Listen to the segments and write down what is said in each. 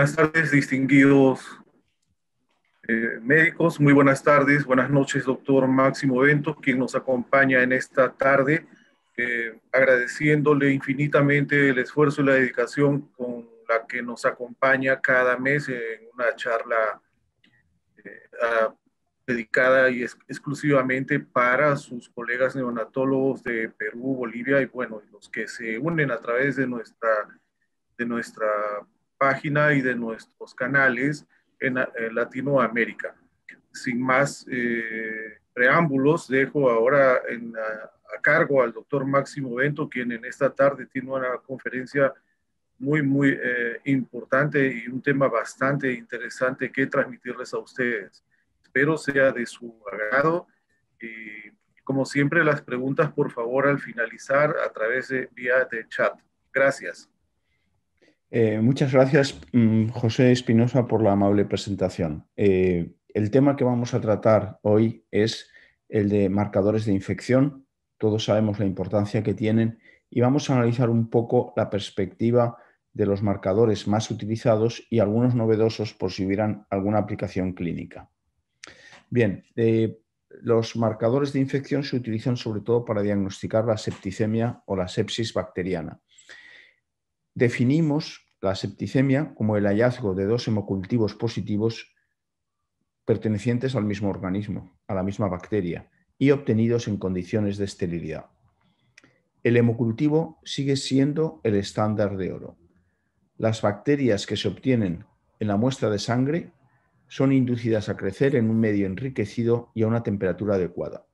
buenas tardes, distinguidos eh, médicos. Muy buenas tardes, buenas noches, doctor Máximo Bento, quien nos acompaña en esta tarde, eh, agradeciéndole infinitamente el esfuerzo y la dedicación con la que nos acompaña cada mes en una charla eh, dedicada y exclusivamente para sus colegas neonatólogos de Perú, Bolivia y bueno, los que se unen a través de nuestra de nuestra página y de nuestros canales en, Latinoamérica. Sin más eh, preámbulos, dejo ahora a, cargo al doctor Máximo Bento, quien en esta tarde tiene una conferencia muy, muy eh, importante y un tema bastante interesante que transmitirles a ustedes. Espero sea de su agrado y como siempre las preguntas por favor al finalizar a través de vía de chat. Gracias. Eh, muchas gracias, mm, José Espinosa, por la amable presentación. Eh, el tema que vamos a tratar hoy es el de marcadores de infección. Todos sabemos la importancia que tienen y vamos a analizar un poco la perspectiva de los marcadores más utilizados y algunos novedosos por si hubieran alguna aplicación clínica. Bien, eh, los marcadores de infección se utilizan sobre todo para diagnosticar la septicemia o la sepsis bacteriana. Definimos la septicemia como el hallazgo de dos hemocultivos positivos pertenecientes al mismo organismo, a la misma bacteria, y obtenidos en condiciones de esterilidad. El hemocultivo sigue siendo el estándar de oro. Las bacterias que se obtienen en la muestra de sangre son inducidas a crecer en un medio enriquecido y a una temperatura adecuada.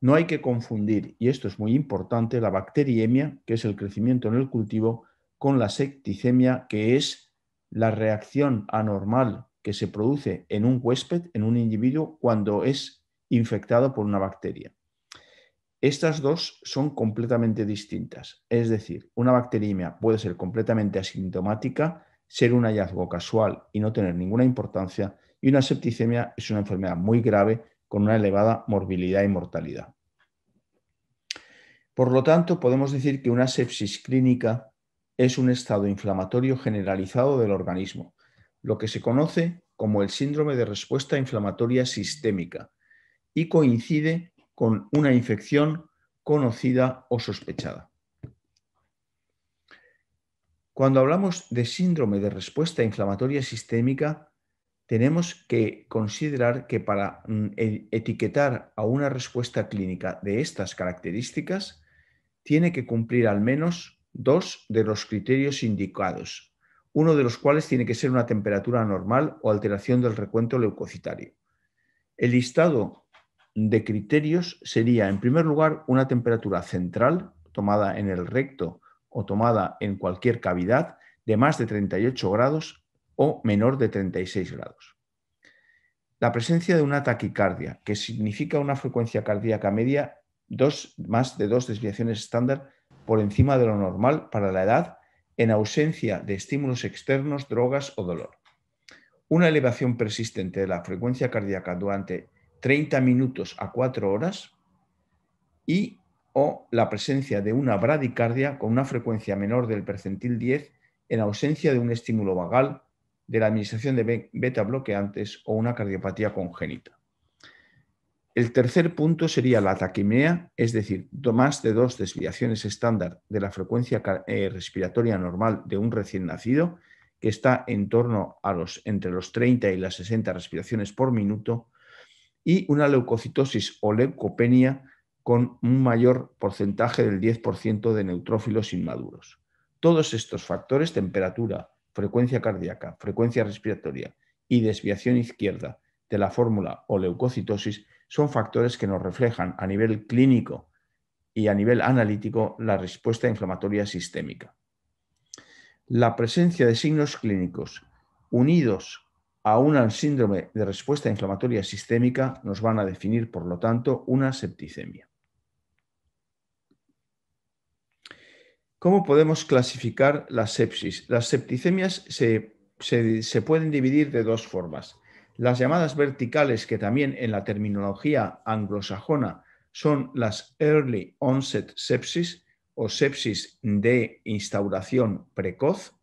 No hay que confundir, y esto es muy importante, la bacteriemia, que es el crecimiento en el cultivo, con la septicemia, que es la reacción anormal que se produce en un huésped, en un individuo, cuando es infectado por una bacteria. Estas dos son completamente distintas. Es decir, una bacteriemia puede ser completamente asintomática, ser un hallazgo casual y no tener ninguna importancia, y una septicemia es una enfermedad muy grave con una elevada morbilidad y mortalidad. Por lo tanto, podemos decir que una sepsis clínica es un estado inflamatorio generalizado del organismo, lo que se conoce como el síndrome de respuesta inflamatoria sistémica y coincide con una infección conocida o sospechada. Cuando hablamos de síndrome de respuesta inflamatoria sistémica, tenemos que considerar que para mm, e, etiquetar a una respuesta clínica de estas características, tiene que cumplir al menos dos de los criterios indicados, uno de los cuales tiene que ser una temperatura normal o alteración del recuento leucocitario. El listado de criterios sería, en primer lugar, una temperatura central tomada en el recto o tomada en cualquier cavidad de más de 38 grados o menor de 36 grados. La presencia de una taquicardia, que significa una frecuencia cardíaca media dos, más de dos desviaciones estándar por encima de lo normal para la edad en ausencia de estímulos externos, drogas o dolor. Una elevación persistente de la frecuencia cardíaca durante 30 minutos a 4 horas y o la presencia de una bradicardia con una frecuencia menor del percentil 10 en ausencia de un estímulo vagal, de la administración de beta bloqueantes o una cardiopatía congénita. El tercer punto sería la taquimea, es decir, más de dos desviaciones estándar de la frecuencia eh, respiratoria normal de un recién nacido, que está en torno a los entre los 30 y las 60 respiraciones por minuto, y una leucocitosis o leucopenia con un mayor porcentaje del 10% de neutrófilos inmaduros. Todos estos factores, temperatura, frecuencia cardíaca, frecuencia respiratoria y desviación izquierda de la fórmula o leucocitosis, son factores que nos reflejan a nivel clínico y a nivel analítico la respuesta inflamatoria sistémica. La presencia de signos clínicos unidos a un síndrome de respuesta inflamatoria sistémica nos van a definir, por lo tanto, una septicemia. ¿Cómo podemos clasificar la sepsis? Las septicemias se, se pueden dividir de dos formas las llamadas verticales, que también en la terminología anglosajona son las early onset sepsis o sepsis de instauración precoz,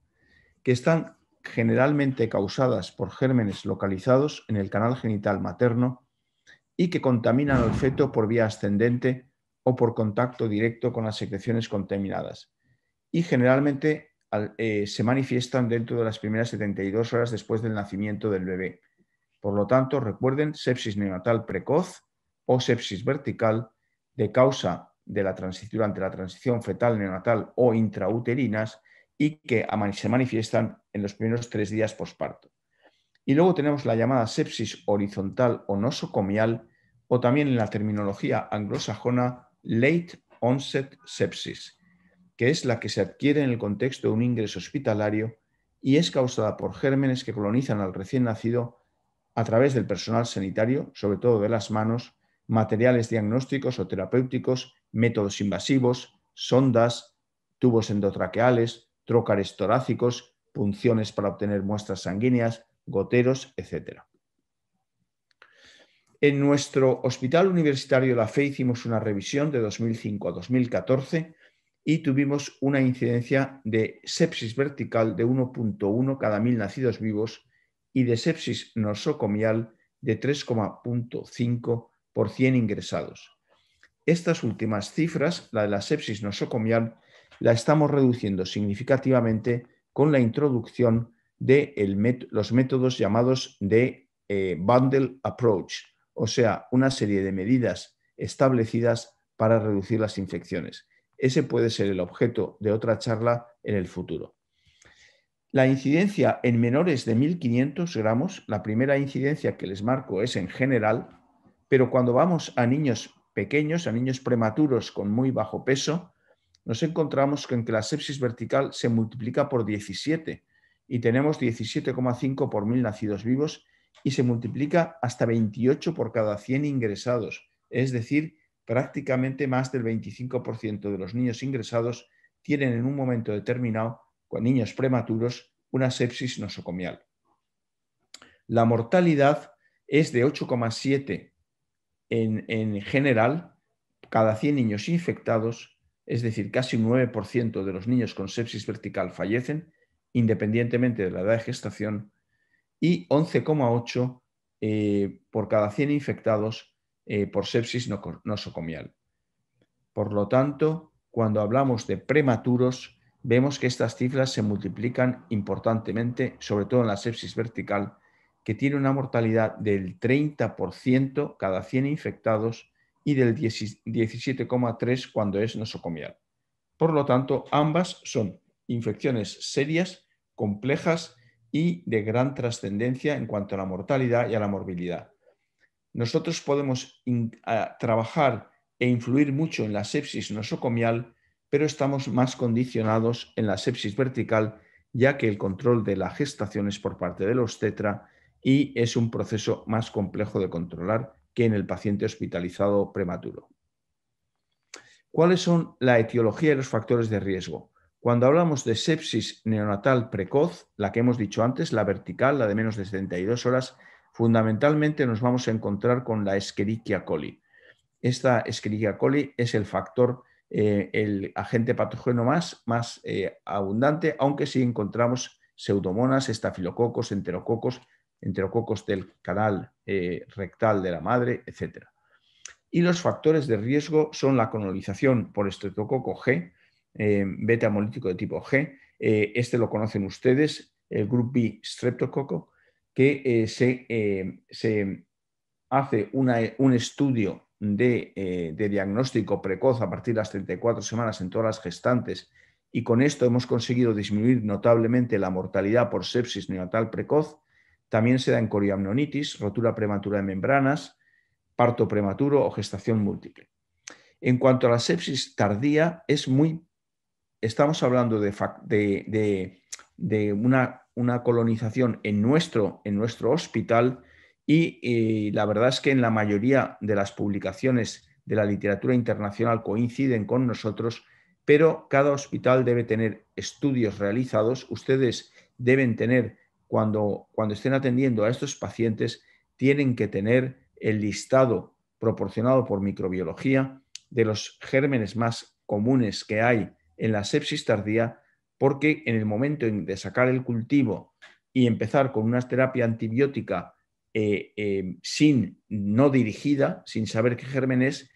que están generalmente causadas por gérmenes localizados en el canal genital materno y que contaminan al feto por vía ascendente o por contacto directo con las secreciones contaminadas. Y generalmente eh, se manifiestan dentro de las primeras 72 horas después del nacimiento del bebé, por lo tanto, recuerden, sepsis neonatal precoz o sepsis vertical de causa de la durante la transición fetal neonatal o intrauterinas y que se manifiestan en los primeros tres días posparto. Y luego tenemos la llamada sepsis horizontal o nosocomial, o también en la terminología anglosajona late onset sepsis, que es la que se adquiere en el contexto de un ingreso hospitalario y es causada por gérmenes que colonizan al recién nacido a través del personal sanitario, sobre todo de las manos, materiales diagnósticos o terapéuticos, métodos invasivos, sondas, tubos endotraqueales, trócares torácicos, punciones para obtener muestras sanguíneas, goteros, etc. En nuestro Hospital Universitario La Fe hicimos una revisión de 2005 a 2014 y tuvimos una incidencia de sepsis vertical de 1.1 cada mil nacidos vivos y de sepsis nosocomial de 3,5% por ingresados. Estas últimas cifras, la de la sepsis nosocomial, la estamos reduciendo significativamente con la introducción de los métodos llamados de eh, bundle approach, o sea, una serie de medidas establecidas para reducir las infecciones. Ese puede ser el objeto de otra charla en el futuro. La incidencia en menores de 1.500 gramos, la primera incidencia que les marco es en general, pero cuando vamos a niños pequeños, a niños prematuros con muy bajo peso, nos encontramos con que la sepsis vertical se multiplica por 17 y tenemos 17,5 por 1.000 nacidos vivos y se multiplica hasta 28 por cada 100 ingresados, es decir, prácticamente más del 25% de los niños ingresados tienen en un momento determinado con niños prematuros una sepsis nosocomial. La mortalidad es de 8,7 en, general cada 100 niños infectados, es decir, casi un 9% de los niños con sepsis vertical fallecen, independientemente de la edad de gestación, y 11,8 eh, por cada 100 infectados eh, por sepsis nosocomial. Por lo tanto, cuando hablamos de prematuros, vemos que estas cifras se multiplican importantemente, sobre todo en la sepsis vertical, que tiene una mortalidad del 30% cada 100 infectados y del 17,3% cuando es nosocomial. Por lo tanto, ambas son infecciones serias, complejas y de gran trascendencia en cuanto a la mortalidad y a la morbilidad. Nosotros podemos trabajar e influir mucho en la sepsis nosocomial pero estamos más condicionados en la sepsis vertical, ya que el control de la gestación es por parte de los tetra y es un proceso más complejo de controlar que en el paciente hospitalizado prematuro. ¿Cuáles son la etiología y los factores de riesgo? Cuando hablamos de sepsis neonatal precoz, la que hemos dicho antes, la vertical, la de menos de 72 horas, fundamentalmente nos vamos a encontrar con la Escherichia coli. Esta Escherichia coli es el factor eh, el agente patógeno más, más eh, abundante, aunque sí encontramos pseudomonas, estafilococos, enterococos, enterococos del canal eh, rectal de la madre, etc. Y los factores de riesgo son la colonización por estreptococo G, beta hemolítico de tipo G, este lo conocen ustedes, el grupo B streptococo, que se, hace un estudio eh, de, diagnóstico precoz a partir de las 34 semanas en todas las gestantes y con esto hemos conseguido disminuir notablemente la mortalidad por sepsis neonatal precoz. También se da en coriamnonitis, rotura prematura de membranas, parto prematuro o gestación múltiple. En cuanto a la sepsis tardía, es muy, estamos hablando de, de, una, una, colonización en nuestro, en nuestro hospital y, eh, la verdad es que en la mayoría de las publicaciones de la literatura internacional coinciden con nosotros, pero cada hospital debe tener estudios realizados. Ustedes deben tener, cuando, cuando estén atendiendo a estos pacientes, tienen que tener el listado proporcionado por microbiología de los gérmenes más comunes que hay en la sepsis tardía, porque en el momento de sacar el cultivo y empezar con una terapia antibiótica eh, eh, sin no dirigida, sin saber qué gérmenes,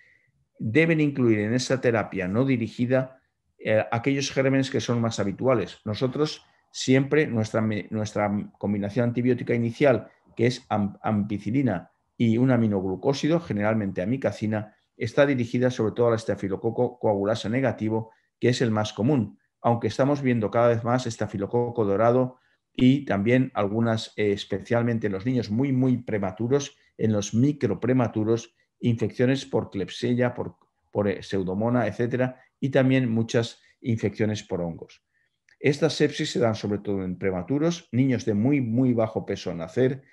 deben incluir en esa terapia no dirigida eh, aquellos gérmenes que son más habituales. Nosotros siempre, nuestra, nuestra combinación antibiótica inicial, que es ampicilina y un aminoglucósido, generalmente amicacina, está dirigida sobre todo al estafilococo coagulasa negativo, que es el más común, aunque estamos viendo cada vez más estafilococo dorado, y también algunas, eh, especialmente en los niños muy, muy prematuros, en los microprematuros, infecciones por clepsella, por, eh, pseudomona, etcétera, y también muchas infecciones por hongos. Estas sepsis se dan sobre todo en prematuros, niños de muy, muy bajo peso al nacer,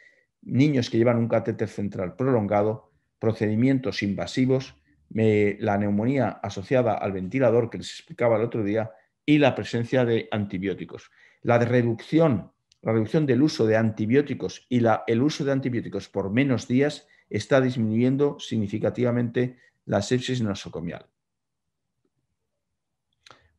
niños que llevan un catéter central prolongado, procedimientos invasivos, la neumonía asociada al ventilador que les explicaba el otro día y la presencia de antibióticos. La reducción, la reducción del uso de antibióticos y el uso de antibióticos por menos días está disminuyendo significativamente la sepsis nosocomial.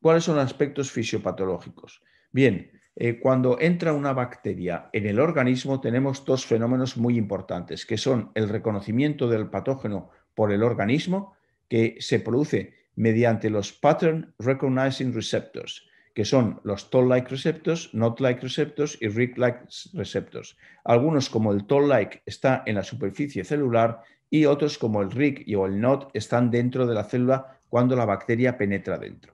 ¿Cuáles son los aspectos fisiopatológicos? Bien, eh, cuando entra una bacteria en el organismo tenemos dos fenómenos muy importantes, que son el reconocimiento del patógeno por el organismo, que se produce mediante los Pattern Recognizing Receptors, que son los toll-like receptors not-like receptors y RIG-like receptors. Algunos como el toll-like está en la superficie celular y otros como el RIG y o el NOT están dentro de la célula cuando la bacteria penetra dentro.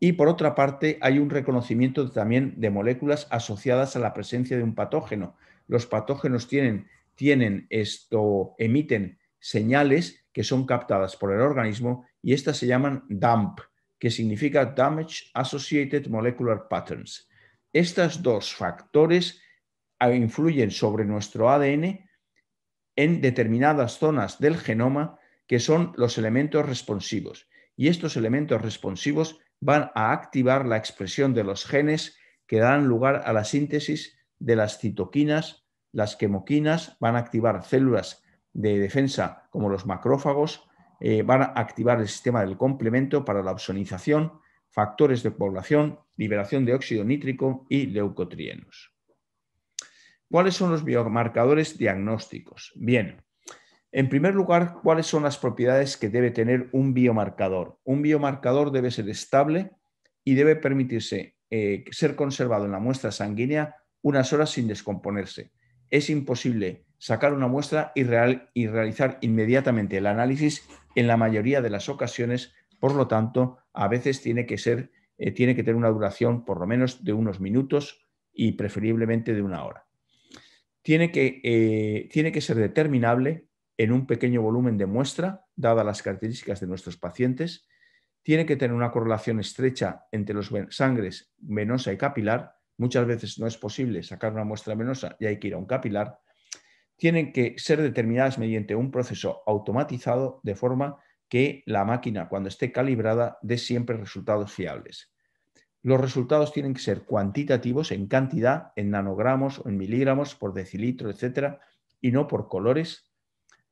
Y por otra parte, hay un reconocimiento también de moléculas asociadas a la presencia de un patógeno. Los patógenos tienen, tienen esto, emiten señales que son captadas por el organismo y estas se llaman DAMP que significa Damage Associated Molecular Patterns. Estos dos factores ah, influyen sobre nuestro ADN en determinadas zonas del genoma que son los elementos responsivos. Y estos elementos responsivos van a activar la expresión de los genes que dan lugar a la síntesis de las citoquinas, las quemoquinas, van a activar células de defensa como los macrófagos, eh, van a activar el sistema del complemento para la opsonización, factores de población, liberación de óxido nítrico y leucotrienos. ¿Cuáles son los biomarcadores diagnósticos? Bien, en primer lugar, ¿cuáles son las propiedades que debe tener un biomarcador? Un biomarcador debe ser estable y debe permitirse eh, ser conservado en la muestra sanguínea unas horas sin descomponerse. Es imposible sacar una muestra y, realizar inmediatamente el análisis en la mayoría de las ocasiones, por lo tanto, a veces tiene que ser, eh, tiene que tener una duración por lo menos de unos minutos y preferiblemente de una hora. Tiene que, eh, tiene que ser determinable en un pequeño volumen de muestra, dadas las características de nuestros pacientes, tiene que tener una correlación estrecha entre los sangres venosa y capilar. Muchas veces no es posible sacar una muestra venosa y hay que ir a un capilar tienen que ser determinadas mediante un proceso automatizado de forma que la máquina, cuando esté calibrada, dé siempre resultados fiables. Los resultados tienen que ser cuantitativos en cantidad, en nanogramos o en miligramos por decilitro, etcétera, y no por colores.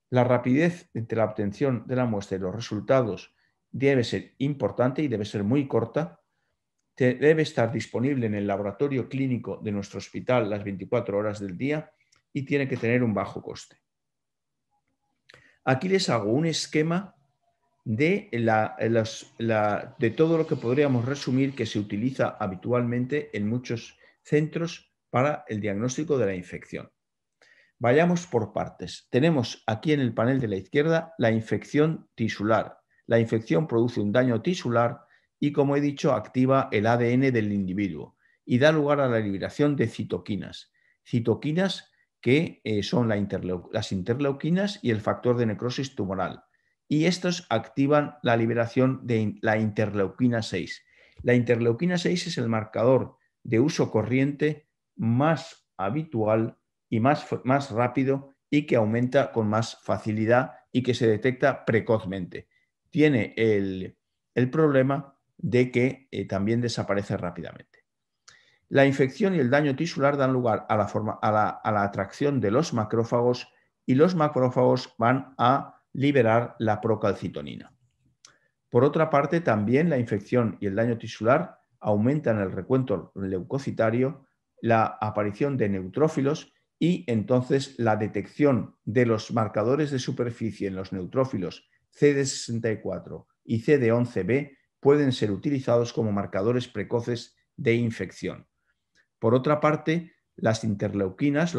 La rapidez entre la obtención de la muestra y los resultados debe ser importante y debe ser muy corta. Debe estar disponible en el laboratorio clínico de nuestro hospital las 24 horas del día y tiene que tener un bajo coste. Aquí les hago un esquema de, de todo lo que podríamos resumir que se utiliza habitualmente en muchos centros para el diagnóstico de la infección. Vayamos por partes. Tenemos aquí en el panel de la izquierda la infección tisular. La infección produce un daño tisular y, como he dicho, activa el ADN del individuo y da lugar a la liberación de citoquinas. Citoquinas que eh, son las interleuquinas y el factor de necrosis tumoral. Y estos activan la liberación de la interleuquina 6. La interleuquina 6 es el marcador de uso corriente más habitual y más, más rápido y que aumenta con más facilidad y que se detecta precozmente. Tiene el, problema de que eh, también desaparece rápidamente. La infección y el daño tisular dan lugar a la, atracción de los macrófagos y los macrófagos van a liberar la procalcitonina. Por otra parte, también la infección y el daño tisular aumentan el recuento leucocitario, la aparición de neutrófilos y entonces la detección de los marcadores de superficie en los neutrófilos CD64 y CD11B pueden ser utilizados como marcadores precoces de infección. Por otra parte, las interleuquinas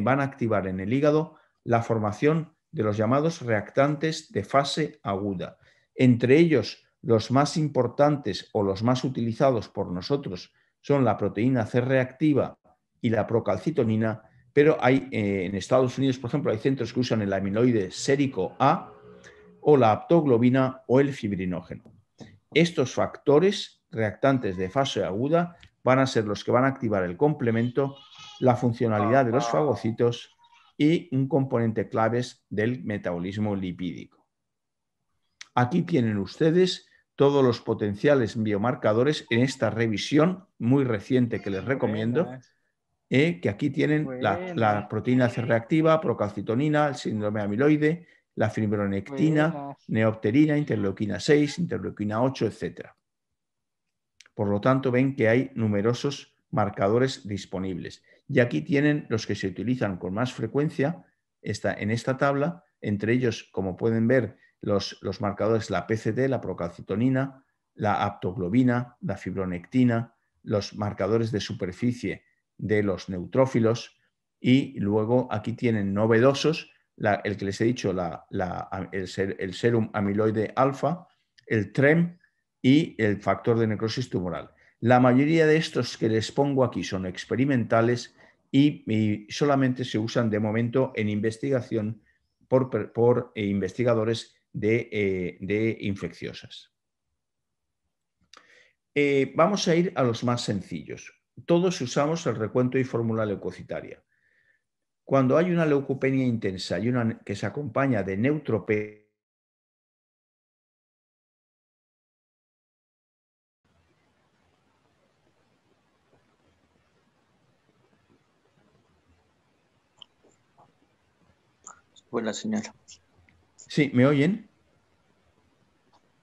van a activar en el hígado la formación de los llamados reactantes de fase aguda. Entre ellos, los más importantes o los más utilizados por nosotros son la proteína C reactiva y la procalcitonina, pero hay eh, en Estados Unidos, por ejemplo, hay centros que usan el aminoide sérico A o la aptoglobina o el fibrinógeno. Estos factores reactantes de fase aguda van a ser los que van a activar el complemento, la funcionalidad de los fagocitos y un componente clave del metabolismo lipídico. Aquí tienen ustedes todos los potenciales biomarcadores en esta revisión muy reciente que les recomiendo, eh, que aquí tienen la, proteína C reactiva, procalcitonina, el síndrome amiloide, la fibronectina, neopterina, interleuquina 6, interleuquina 8, etc. Por lo tanto, ven que hay numerosos marcadores disponibles. Y aquí tienen los que se utilizan con más frecuencia está en esta tabla, entre ellos, como pueden ver, los, los marcadores la PCT, la procalcitonina, la aptoglobina, la fibronectina, los marcadores de superficie de los neutrófilos y luego aquí tienen novedosos, el que les he dicho, el, el serum amiloide alfa, el TREM, y el factor de necrosis tumoral. La mayoría de estos que les pongo aquí son experimentales y, solamente se usan de momento en investigación por, eh, investigadores de, eh, infecciosas. Eh, vamos a ir a los más sencillos. Todos usamos el recuento y fórmula leucocitaria. Cuando hay una leucopenia intensa y una que se acompaña de neutropenia, Pues, la señal. Sí, ¿me oyen?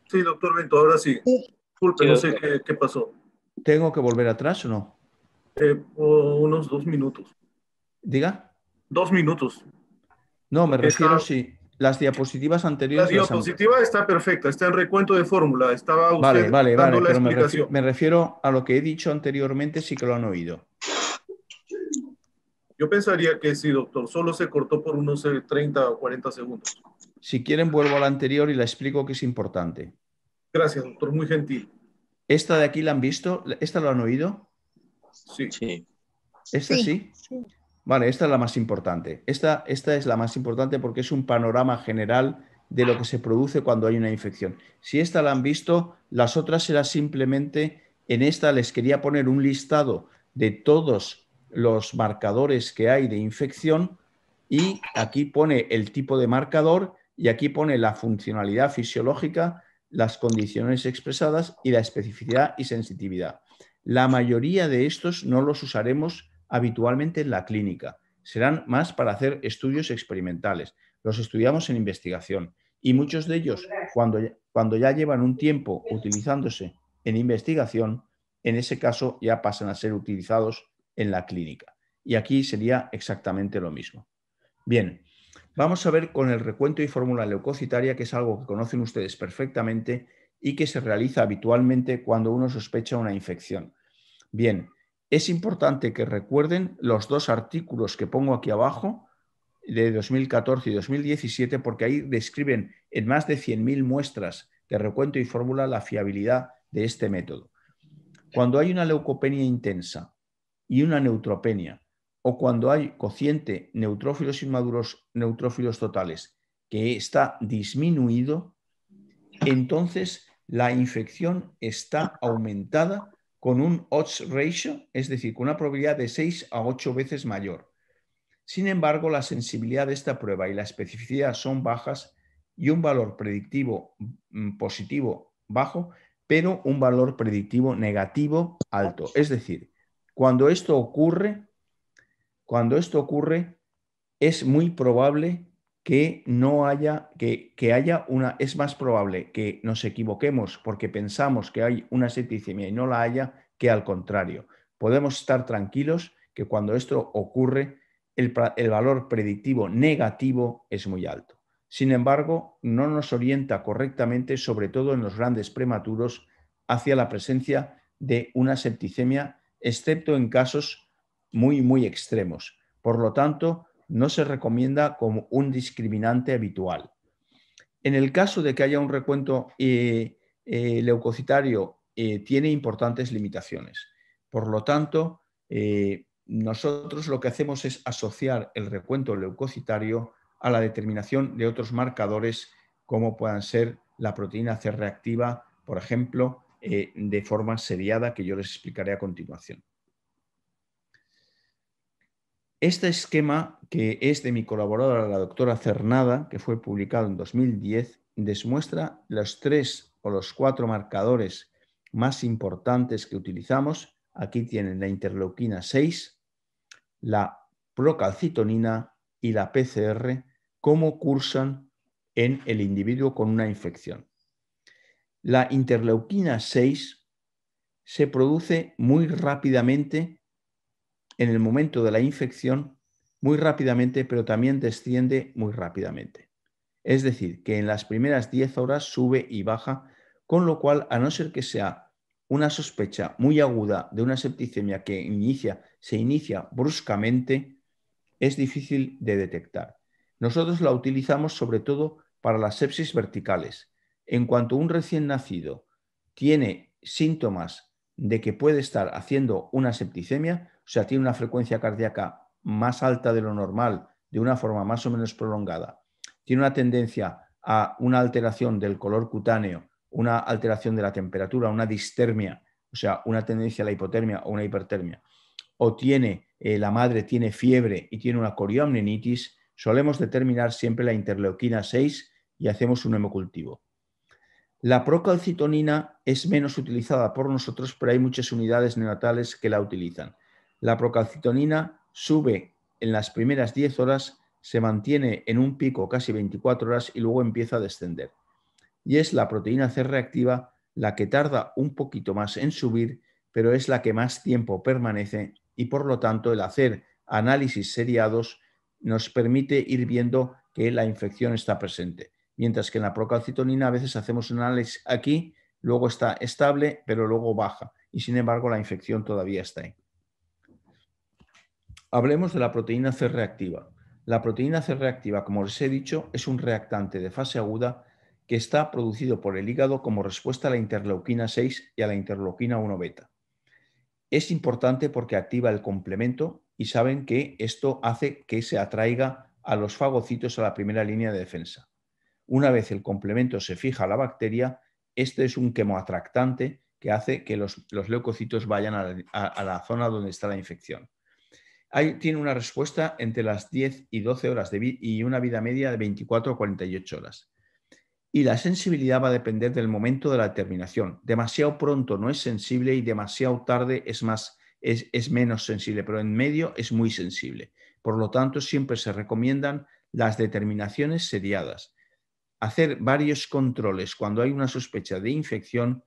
Sí, doctor Bento, ahora sí. Disculpe, no sé qué, pasó. ¿Tengo que volver atrás o no? Eh, unos dos minutos. ¿Diga? Dos minutos. No, me refiero si las diapositivas anteriores. La diapositiva está perfecta, está en recuento de fórmula. Estaba usted vale, vale, dando vale, pero Me refiero, me refiero a lo que he dicho anteriormente, sí que lo han oído. Yo pensaría que sí, doctor, solo se cortó por unos 30 eh, o 40 segundos. Si quieren, vuelvo a la anterior y la explico que es importante. Gracias, doctor, muy gentil. ¿Esta de aquí la han visto? ¿Esta lo han oído? Sí. sí. ¿Esta sí? sí? Vale, esta es la más importante. Esta, esta es la más importante porque es un panorama general de lo que se produce cuando hay una infección. Si esta la han visto, las otras será simplemente, en esta les quería poner un listado de todos los marcadores que hay de infección y aquí pone el tipo de marcador y aquí pone la funcionalidad fisiológica, las condiciones expresadas y la especificidad y sensitividad. La mayoría de estos no los usaremos habitualmente en la clínica. Serán más para hacer estudios experimentales. Los estudiamos en investigación y muchos de ellos, cuando, cuando ya llevan un tiempo utilizándose en investigación, en ese caso ya pasan a ser utilizados en la clínica. Y aquí sería exactamente lo mismo. Bien, vamos a ver con el recuento y fórmula leucocitaria, que es algo que conocen ustedes perfectamente y que se realiza habitualmente cuando uno sospecha una infección. Bien, es importante que recuerden los dos artículos que pongo aquí abajo de 2014 y 2017 porque ahí describen en más de 100.000 muestras de recuento y fórmula la fiabilidad de este método. Cuando hay una leucopenia intensa y una neutropenia, o cuando hay cociente neutrófilos inmaduros, neutrófilos totales, que está disminuido, entonces la infección está aumentada con un odds ratio, es decir, con una probabilidad de 6 a 8 veces mayor. Sin embargo, la sensibilidad de esta prueba y la especificidad son bajas y un valor predictivo mm, positivo bajo, pero un valor predictivo negativo alto. Es decir, cuando esto ocurre, cuando esto ocurre, es muy probable que no haya, que, haya una, es más probable que nos equivoquemos porque pensamos que hay una septicemia y no la haya, que al contrario. Podemos estar tranquilos que cuando esto ocurre, el, el valor predictivo negativo es muy alto. Sin embargo, no nos orienta correctamente, sobre todo en los grandes prematuros, hacia la presencia de una septicemia excepto en casos muy, muy extremos. Por lo tanto, no se recomienda como un discriminante habitual. En el caso de que haya un recuento eh, eh, leucocitario, eh, tiene importantes limitaciones. Por lo tanto, nosotros lo que hacemos es asociar el recuento leucocitario a la determinación de otros marcadores como puedan ser la proteína C reactiva, por ejemplo, eh, de forma seriada que yo les explicaré a continuación. Este esquema, que es de mi colaboradora, la doctora Cernada, que fue publicado en 2010, demuestra los tres o los cuatro marcadores más importantes que utilizamos. Aquí tienen la interleuquina 6, la procalcitonina y la PCR, cómo cursan en el individuo con una infección la interleuquina 6 se produce muy rápidamente en el momento de la infección, muy rápidamente, pero también desciende muy rápidamente. Es decir, que en las primeras 10 horas sube y baja, con lo cual, a no ser que sea una sospecha muy aguda de una septicemia que inicia, se inicia bruscamente, es difícil de detectar. Nosotros la utilizamos sobre todo para las sepsis verticales, en cuanto un recién nacido tiene síntomas de que puede estar haciendo una septicemia, o sea, tiene una frecuencia cardíaca más alta de lo normal, de una forma más o menos prolongada, tiene una tendencia a una alteración del color cutáneo, una alteración de la temperatura, una distermia, o sea, una tendencia a la hipotermia o una hipertermia, o tiene eh, la madre tiene fiebre y tiene una coriomnenitis, solemos determinar siempre la interleuquina 6 y hacemos un hemocultivo. La procalcitonina es menos utilizada por nosotros, pero hay muchas unidades neonatales que la utilizan. La procalcitonina sube en las primeras 10 horas, se mantiene en un pico casi 24 horas y luego empieza a descender. Y es la proteína C reactiva la que tarda un poquito más en subir, pero es la que más tiempo permanece y por lo tanto el hacer análisis seriados nos permite ir viendo que la infección está presente mientras que en la procalcitonina a veces hacemos un análisis aquí, luego está estable, pero luego baja, y sin embargo la infección todavía está ahí. Hablemos de la proteína C reactiva. La proteína C reactiva, como les he dicho, es un reactante de fase aguda que está producido por el hígado como respuesta a la interleuquina 6 y a la interleuquina 1 beta. Es importante porque activa el complemento y saben que esto hace que se atraiga a los fagocitos a la primera línea de defensa. Una vez el complemento se fija a la bacteria, este es un quemoatractante que hace que los, leucocitos vayan a la, zona donde está la infección. Ahí tiene una respuesta entre las 10 y 12 horas de y una vida media de 24 a 48 horas. Y la sensibilidad va a depender del momento de la determinación. Demasiado pronto no es sensible y demasiado tarde es, es menos sensible, pero en medio es muy sensible. Por lo tanto, siempre se recomiendan las determinaciones seriadas hacer varios controles cuando hay una sospecha de infección,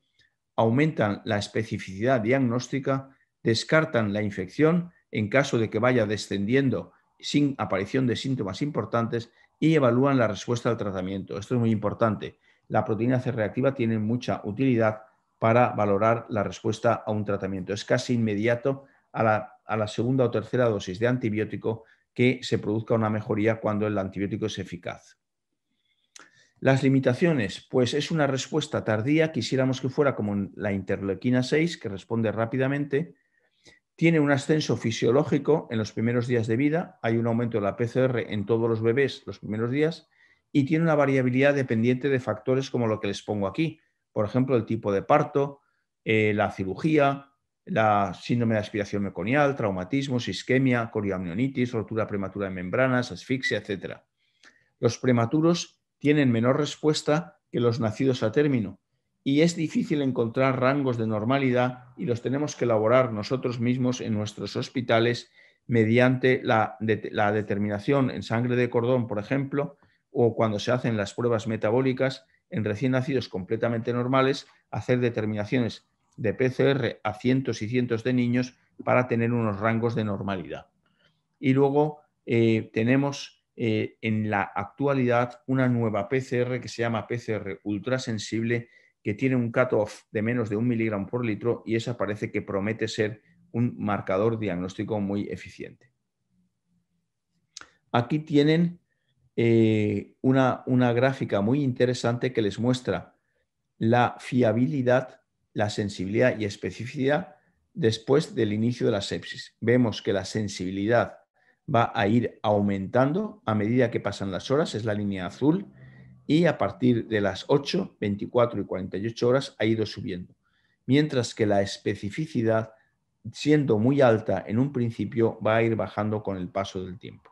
aumentan la especificidad diagnóstica, descartan la infección en caso de que vaya descendiendo sin aparición de síntomas importantes y evalúan la respuesta al tratamiento. Esto es muy importante. La proteína C reactiva tiene mucha utilidad para valorar la respuesta a un tratamiento. Es casi inmediato a la, segunda o tercera dosis de antibiótico que se produzca una mejoría cuando el antibiótico es eficaz. Las limitaciones, pues es una respuesta tardía, quisiéramos que fuera como la interlequina 6, que responde rápidamente, tiene un ascenso fisiológico en los primeros días de vida, hay un aumento de la PCR en todos los bebés los primeros días y tiene una variabilidad dependiente de factores como lo que les pongo aquí, por ejemplo, el tipo de parto, eh, la cirugía, la síndrome de aspiración meconial, traumatismos, isquemia, coriamnionitis, rotura prematura de membranas, asfixia, etc. Los prematuros tienen menor respuesta que los nacidos a término y es difícil encontrar rangos de normalidad y los tenemos que elaborar nosotros mismos en nuestros hospitales mediante la, determinación en sangre de cordón, por ejemplo, o cuando se hacen las pruebas metabólicas en recién nacidos completamente normales, hacer determinaciones de PCR a cientos y cientos de niños para tener unos rangos de normalidad. Y luego eh, tenemos eh, en la actualidad una nueva PCR que se llama PCR ultrasensible, que tiene un cutoff de menos de un miligramo por litro y esa parece que promete ser un marcador diagnóstico muy eficiente. Aquí tienen eh, una, una gráfica muy interesante que les muestra la fiabilidad, la sensibilidad y especificidad después del inicio de la sepsis. Vemos que la sensibilidad va a ir aumentando a medida que pasan las horas, es la línea azul, y a partir de las 8, 24 y 48 horas ha ido subiendo. Mientras que la especificidad, siendo muy alta en un principio, va a ir bajando con el paso del tiempo.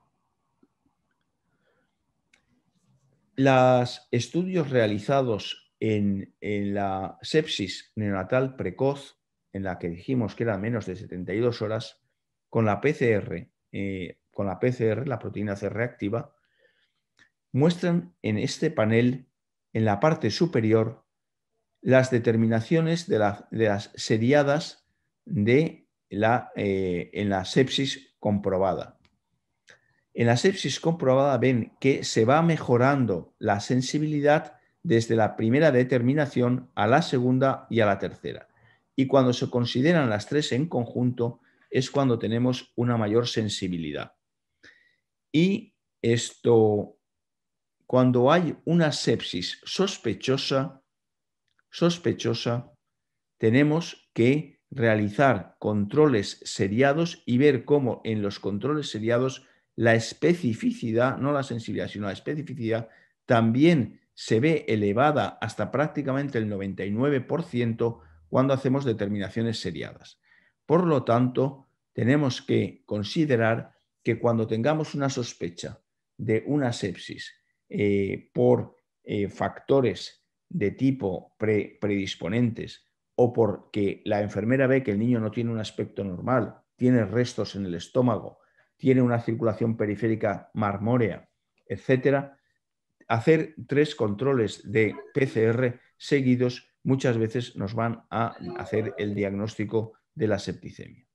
Los estudios realizados en, la sepsis neonatal precoz, en la que dijimos que era menos de 72 horas, con la PCR eh, con la PCR, la proteína C reactiva, muestran en este panel, en la parte superior, las determinaciones de, las seriadas de la, eh, en la sepsis comprobada. En la sepsis comprobada ven que se va mejorando la sensibilidad desde la primera determinación a la segunda y a la tercera. Y cuando se consideran las tres en conjunto es cuando tenemos una mayor sensibilidad. Y esto, cuando hay una sepsis sospechosa, sospechosa, tenemos que realizar controles seriados y ver cómo en los controles seriados la especificidad, no la sensibilidad, sino la especificidad, también se ve elevada hasta prácticamente el 99% cuando hacemos determinaciones seriadas. Por lo tanto, tenemos que considerar que cuando tengamos una sospecha de una sepsis eh, por eh, factores de tipo predisponentes o porque la enfermera ve que el niño no tiene un aspecto normal, tiene restos en el estómago, tiene una circulación periférica marmórea, etcétera, hacer tres controles de PCR seguidos muchas veces nos van a hacer el diagnóstico de la septicemia.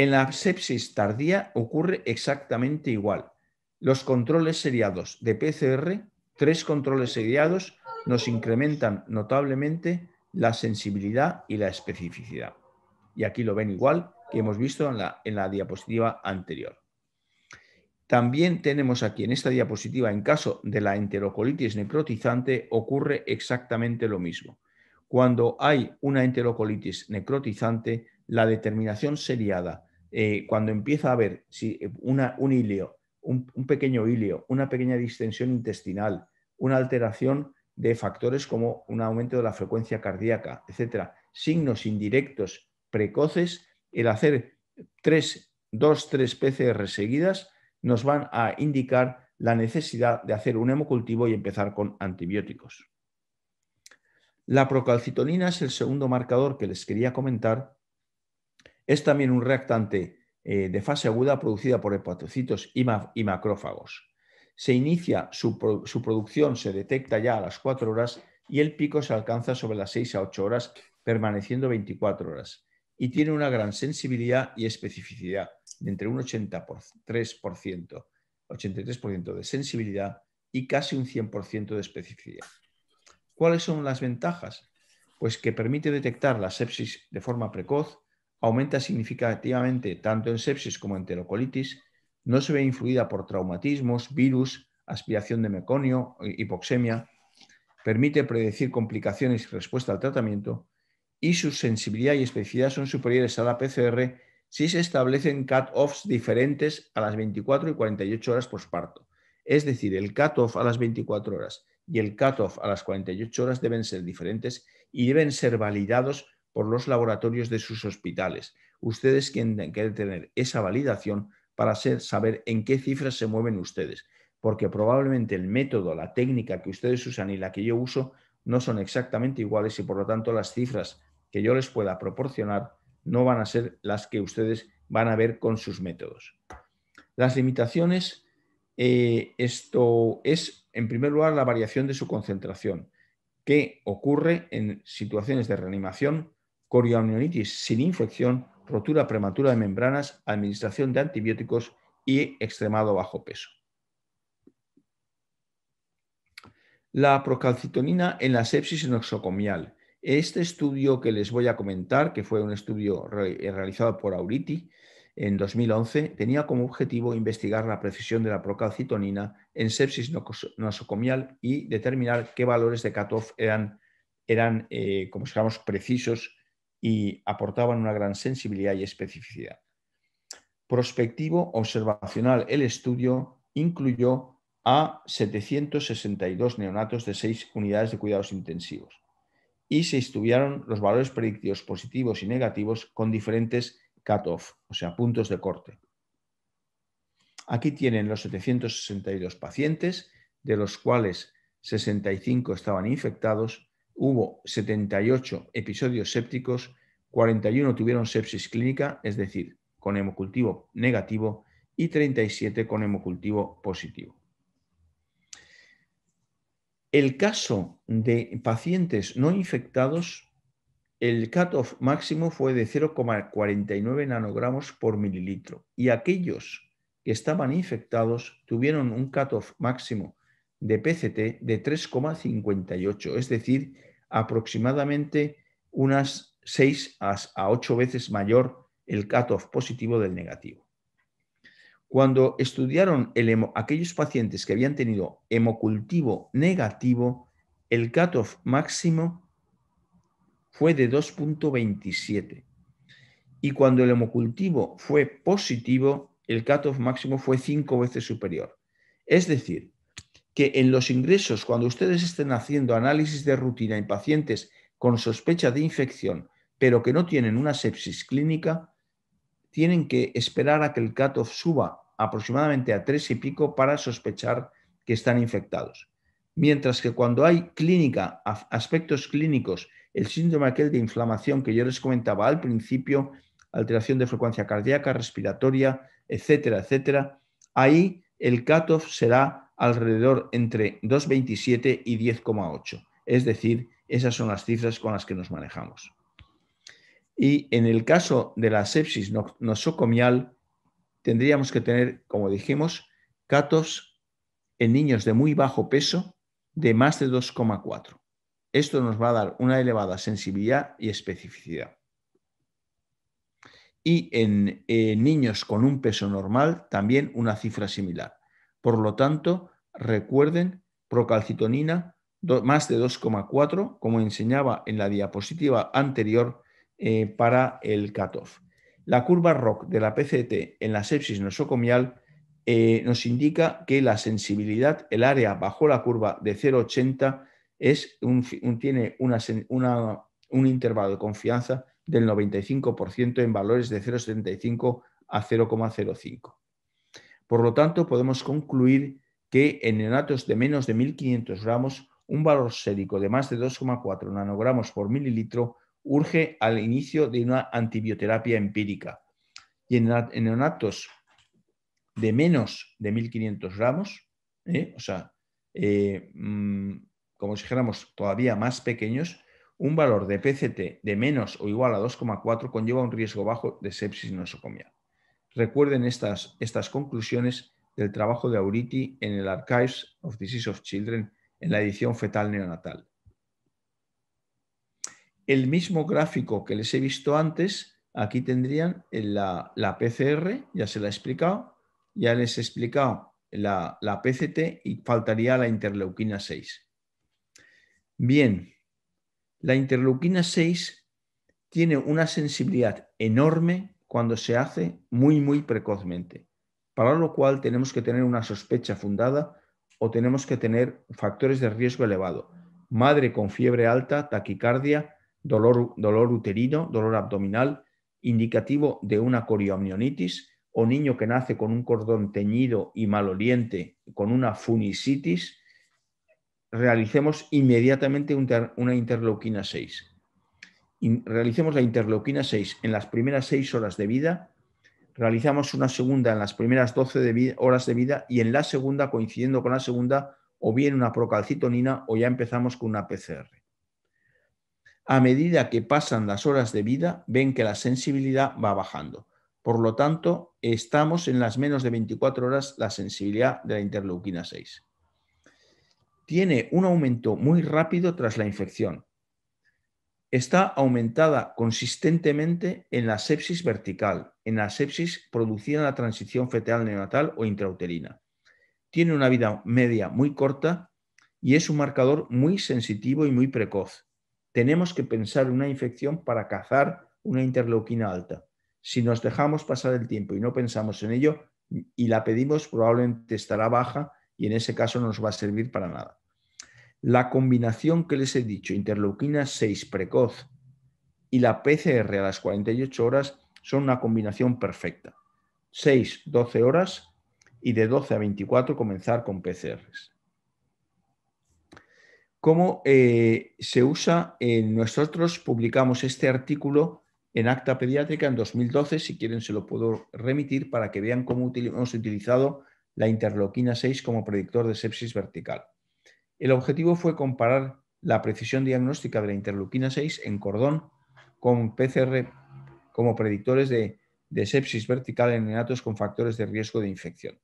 En la sepsis tardía ocurre exactamente igual. Los controles seriados de PCR, tres controles seriados, nos incrementan notablemente la sensibilidad y la especificidad. Y aquí lo ven igual que hemos visto en la, diapositiva anterior. También tenemos aquí en esta diapositiva, en caso de la enterocolitis necrotizante, ocurre exactamente lo mismo. Cuando hay una enterocolitis necrotizante, la determinación seriada eh, cuando empieza a haber si eh, un hilio, un, pequeño hilio, una pequeña distensión intestinal, una alteración de factores como un aumento de la frecuencia cardíaca, etcétera, signos indirectos precoces, el hacer tres, dos, tres PCR seguidas nos van a indicar la necesidad de hacer un hemocultivo y empezar con antibióticos. La procalcitonina es el segundo marcador que les quería comentar es también un reactante eh, de fase aguda producida por hepatocitos y, macrófagos. Se inicia su, producción, se detecta ya a las 4 horas y el pico se alcanza sobre las 6 a 8 horas, permaneciendo 24 horas. Y tiene una gran sensibilidad y especificidad, de entre un 83%, 83 de sensibilidad y casi un 100% de especificidad. ¿Cuáles son las ventajas? Pues que permite detectar la sepsis de forma precoz, aumenta significativamente tanto en sepsis como en telocolitis, no se ve influida por traumatismos, virus, aspiración de meconio, eh, hipoxemia, permite predecir complicaciones y respuesta al tratamiento y su sensibilidad y especificidad son superiores a la PCR si se establecen cut-offs diferentes a las 24 y 48 horas postparto. Es decir, el cut-off a las 24 horas y el cut-off a las 48 horas deben ser diferentes y deben ser validados por los laboratorios de sus hospitales. Ustedes quieren tener esa validación para saber en qué cifras se mueven ustedes, porque probablemente el método, la técnica que ustedes usan y la que yo uso no son exactamente iguales y por lo tanto las cifras que yo les pueda proporcionar no van a ser las que ustedes van a ver con sus métodos. Las limitaciones, eh, esto es en primer lugar la variación de su concentración, que ocurre en situaciones de reanimación corioamnionitis sin infección, rotura prematura de membranas, administración de antibióticos y extremado bajo peso. La procalcitonina en la sepsis noxocomial. Este estudio que les voy a comentar, que fue un estudio eh, realizado por Auriti en 2011, tenía como objetivo investigar la precisión de la procalcitonina en sepsis nosocomial y determinar qué valores de cutoff eran, eran eh, como digamos, precisos y aportaban una gran sensibilidad y especificidad. Prospectivo observacional, el estudio incluyó a 762 neonatos de seis unidades de cuidados intensivos y se estudiaron los valores predictivos positivos y negativos con diferentes cut-off, o sea, puntos de corte. Aquí tienen los 762 pacientes, de los cuales 65 estaban infectados hubo 78 episodios sépticos, 41 tuvieron sepsis clínica, es decir, con hemocultivo negativo, y 37 con hemocultivo positivo. El caso de pacientes no infectados, el cutoff máximo fue de 0,49 nanogramos por mililitro y aquellos que estaban infectados tuvieron un cutoff máximo de PCT de 3,58, es decir, aproximadamente unas 6 a 8 veces mayor el cutoff positivo del negativo. Cuando estudiaron aquellos pacientes que habían tenido hemocultivo negativo, el cutoff máximo fue de 2.27. Y cuando el hemocultivo fue positivo, el cutoff máximo fue 5 veces superior. Es decir, que en los ingresos, cuando ustedes estén haciendo análisis de rutina en pacientes con sospecha de infección, pero que no tienen una sepsis clínica, tienen que esperar a que el cutoff suba aproximadamente a tres y pico para sospechar que están infectados. Mientras que cuando hay clínica, aspectos clínicos, el síndrome aquel de inflamación que yo les comentaba al principio, alteración de frecuencia cardíaca, respiratoria, etcétera, etcétera, ahí el cutoff será alrededor entre 2,27 y 10,8. Es decir, esas son las cifras con las que nos manejamos. Y en el caso de la sepsis nosocomial, tendríamos que tener, como dijimos, catos en niños de muy bajo peso de más de 2,4. Esto nos va a dar una elevada sensibilidad y especificidad. Y en eh, niños con un peso normal, también una cifra similar. Por lo tanto, recuerden, procalcitonina más de 2,4, como enseñaba en la diapositiva anterior eh, para el CATOF. La curva ROC de la PCT en la sepsis nosocomial eh, nos indica que la sensibilidad, el área bajo la curva de 0,80 es tiene una, un intervalo de confianza del 95% en valores de 0,75 a 0,05. Por lo tanto, podemos concluir que en neonatos de menos de 1.500 gramos, un valor sérico de más de 2,4 nanogramos por mililitro urge al inicio de una antibioterapia empírica. Y en neonatos de menos de 1.500 gramos, ¿eh? o sea, eh, mm, como si dijéramos todavía más pequeños, un valor de PCT de menos o igual a 2,4 conlleva un riesgo bajo de sepsis nosocomial. Recuerden estas, estas conclusiones del trabajo de Auriti en el Archives of Disease of Children en la edición fetal neonatal. El mismo gráfico que les he visto antes, aquí tendrían la, la PCR, ya se la he explicado, ya les he explicado la, la PCT y faltaría la interleuquina 6. Bien, la interleuquina 6 tiene una sensibilidad enorme cuando se hace muy, muy precozmente para lo cual tenemos que tener una sospecha fundada o tenemos que tener factores de riesgo elevado. Madre con fiebre alta, taquicardia, dolor, dolor uterino, dolor abdominal, indicativo de una corioamnionitis, o niño que nace con un cordón teñido y maloliente, con una funicitis, realicemos inmediatamente una interleuquina 6. realicemos la interleuquina 6 en las primeras 6 horas de vida realizamos una segunda en las primeras 12 horas de vida y en la segunda, coincidiendo con la segunda, o bien una procalcitonina o ya empezamos con una PCR. A medida que pasan las horas de vida, ven que la sensibilidad va bajando. Por lo tanto, estamos en las menos de 24 horas la sensibilidad de la interleuquina 6. Tiene un aumento muy rápido tras la infección, está aumentada consistentemente en la sepsis vertical, en la sepsis producida en la transición fetal neonatal o intrauterina. Tiene una vida media muy corta y es un marcador muy sensitivo y muy precoz. Tenemos que pensar una infección para cazar una interleuquina alta. Si nos dejamos pasar el tiempo y no pensamos en ello y la pedimos, probablemente estará baja y en ese caso no nos va a servir para nada. La combinación que les he dicho, interleuquina 6 precoz y la PCR a las 48 horas, son una combinación perfecta. 6, 12 horas y de 12 a 24 comenzar con PCRs. ¿Cómo eh, se usa? Eh, nosotros publicamos este artículo en Acta Pediátrica en 2012, si quieren se lo puedo remitir para que vean cómo hemos utilizado la interleuquina 6 como predictor de sepsis vertical. El objetivo fue comparar la precisión diagnóstica de la interleuquina 6 en cordón con PCR como predictores de, sepsis vertical en neonatos con factores de riesgo de infección.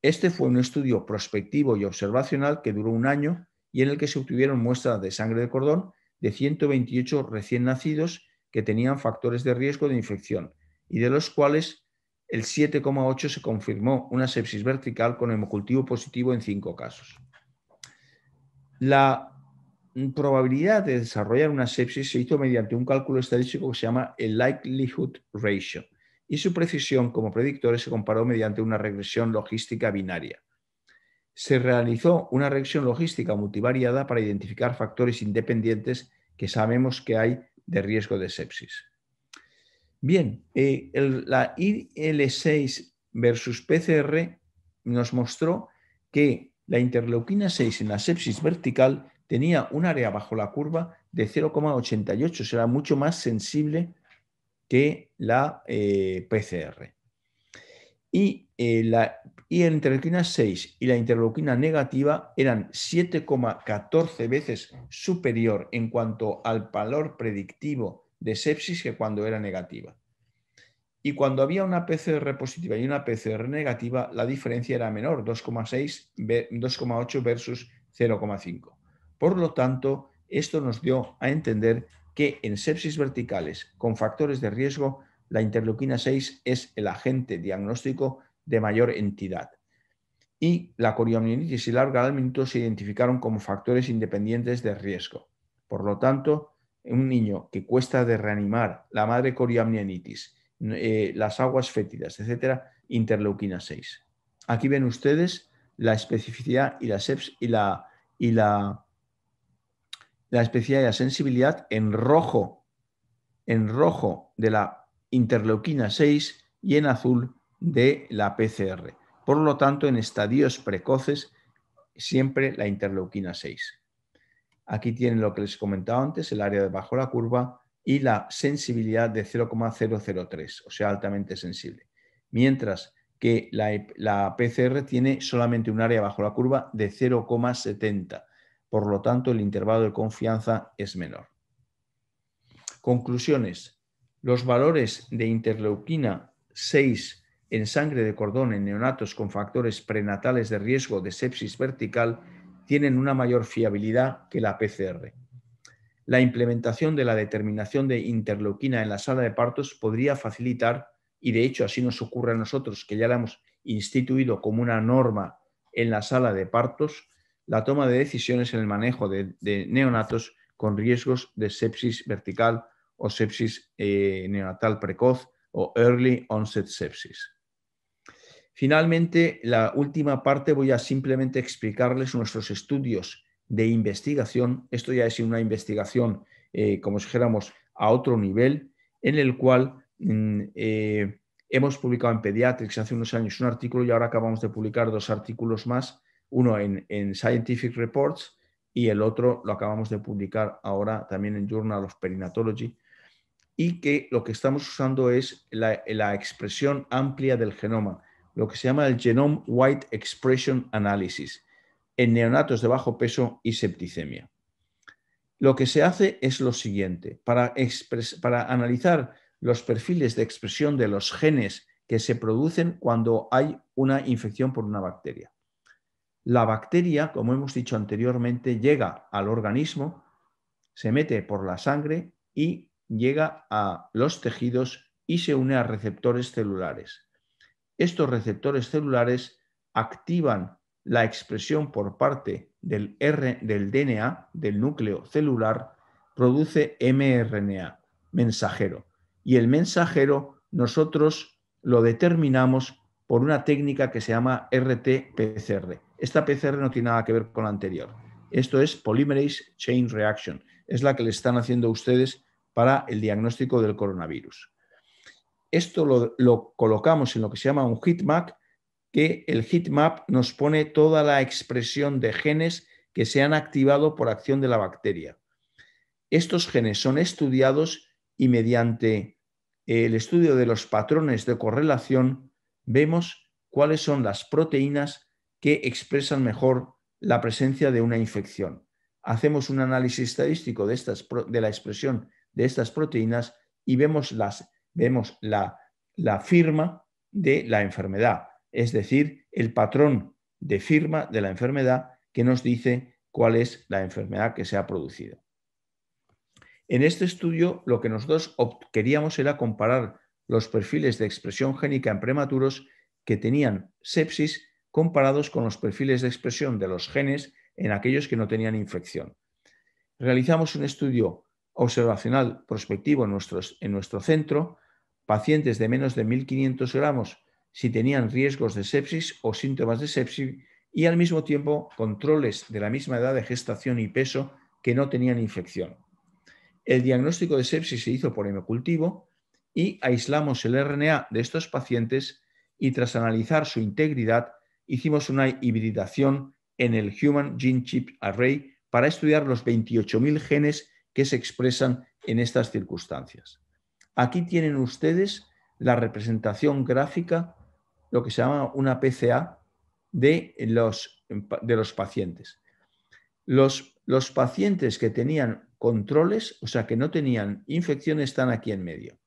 Este fue un estudio prospectivo y observacional que duró un año y en el que se obtuvieron muestras de sangre de cordón de 128 recién nacidos que tenían factores de riesgo de infección y de los cuales el 7,8 se confirmó una sepsis vertical con hemocultivo positivo en 5 casos. La probabilidad de desarrollar una sepsis se hizo mediante un cálculo estadístico que se llama el likelihood ratio y su precisión como predictores se comparó mediante una regresión logística binaria. Se realizó una regresión logística multivariada para identificar factores independientes que sabemos que hay de riesgo de sepsis. Bien, eh, la IL6 versus PCR nos mostró que la interleuquina 6 en la sepsis vertical tenía un área bajo la curva de 0,88, será mucho más sensible que la eh, PCR. Y, eh, la, y la 6 y la interleuquina negativa eran 7,14 veces superior en cuanto al valor predictivo de sepsis que cuando era negativa y cuando había una PCR positiva y una PCR negativa, la diferencia era menor, 2,8 versus 0,5. Por lo tanto, esto nos dio a entender que en sepsis verticales con factores de riesgo, la interleuquina 6 es el agente diagnóstico de mayor entidad. Y la coriomielitis y larga al se identificaron como factores independientes de riesgo. Por lo tanto, un niño que cuesta de reanimar la madre coriomielitis eh, las aguas fétidas, etcétera, interleuquina 6. Aquí ven ustedes la especificidad y la, y la, y la, la sensibilidad en rojo, en rojo de la interleuquina 6 y en azul de la PCR. Por lo tanto, en estadios precoces, siempre la interleuquina 6. Aquí tienen lo que les comentaba antes, el área de la curva, y la sensibilidad de 0,003, o sea, altamente sensible. Mientras que la, e PCR tiene solamente un área bajo la curva de 0,70. Por lo tanto, el intervalo de confianza es menor. Conclusiones. Los valores de interleuquina 6 en sangre de cordón en neonatos con factores prenatales de riesgo de sepsis vertical tienen una mayor fiabilidad que la PCR la implementación de la determinación de interleuquina en la sala de partos podría facilitar, y de hecho así nos ocurre a nosotros, que ya la hemos instituido como una norma en la sala de partos, la toma de decisiones en el manejo de, neonatos con riesgos de sepsis vertical o sepsis eh, neonatal precoz o early onset sepsis. Finalmente, la última parte voy a simplemente explicarles nuestros estudios de investigación, esto ya es una investigación, eh, como si dijéramos, a otro nivel, en el cual mm, eh, hemos publicado en Pediatrics hace unos años un artículo y ahora acabamos de publicar dos artículos más, uno en, Scientific Reports y el otro lo acabamos de publicar ahora también en Journal of Perinatology, y que lo que estamos usando es la, la expresión amplia del genoma, lo que se llama el Genome Wide Expression Analysis en neonatos de bajo peso y septicemia. Lo que se hace es lo siguiente, para, analizar los perfiles de expresión de los genes que se producen cuando hay una infección por una bacteria. La bacteria, como hemos dicho anteriormente, llega al organismo, se mete por la sangre y llega a los tejidos y se une a receptores celulares. Estos receptores celulares activan la expresión por parte del, R, del DNA, del núcleo celular, produce mRNA, mensajero. Y el mensajero nosotros lo determinamos por una técnica que se llama RT-PCR. Esta PCR no tiene nada que ver con la anterior. Esto es Polymerase Chain Reaction. Es la que le están haciendo ustedes para el diagnóstico del coronavirus. Esto lo, colocamos en lo que se llama un HITMAC, que el HITMAP nos pone toda la expresión de genes que se han activado por acción de la bacteria. Estos genes son estudiados y mediante el estudio de los patrones de correlación vemos cuáles son las proteínas que expresan mejor la presencia de una infección. Hacemos un análisis estadístico de, la expresión de estas proteínas y vemos, vemos la firma de la enfermedad es decir, el patrón de firma de la enfermedad que nos dice cuál es la enfermedad que se ha producido. En este estudio lo que nosotros queríamos era comparar los perfiles de expresión génica en prematuros que tenían sepsis comparados con los perfiles de expresión de los genes en aquellos que no tenían infección. Realizamos un estudio observacional prospectivo en, en nuestro centro, pacientes de menos de 1.500 gramos si tenían riesgos de sepsis o síntomas de sepsis y al mismo tiempo controles de la misma edad de gestación y peso que no tenían infección. El diagnóstico de sepsis se hizo por hemocultivo y aislamos el RNA de estos pacientes y tras analizar su integridad hicimos una hibridación en el Human Gene Chip Array para estudiar los 28.000 genes que se expresan en estas circunstancias. Aquí tienen ustedes la representación gráfica lo que se llama una PCA de los, de los pacientes. Los, pacientes que tenían controles, o sea, que no tenían infección, están aquí en medio.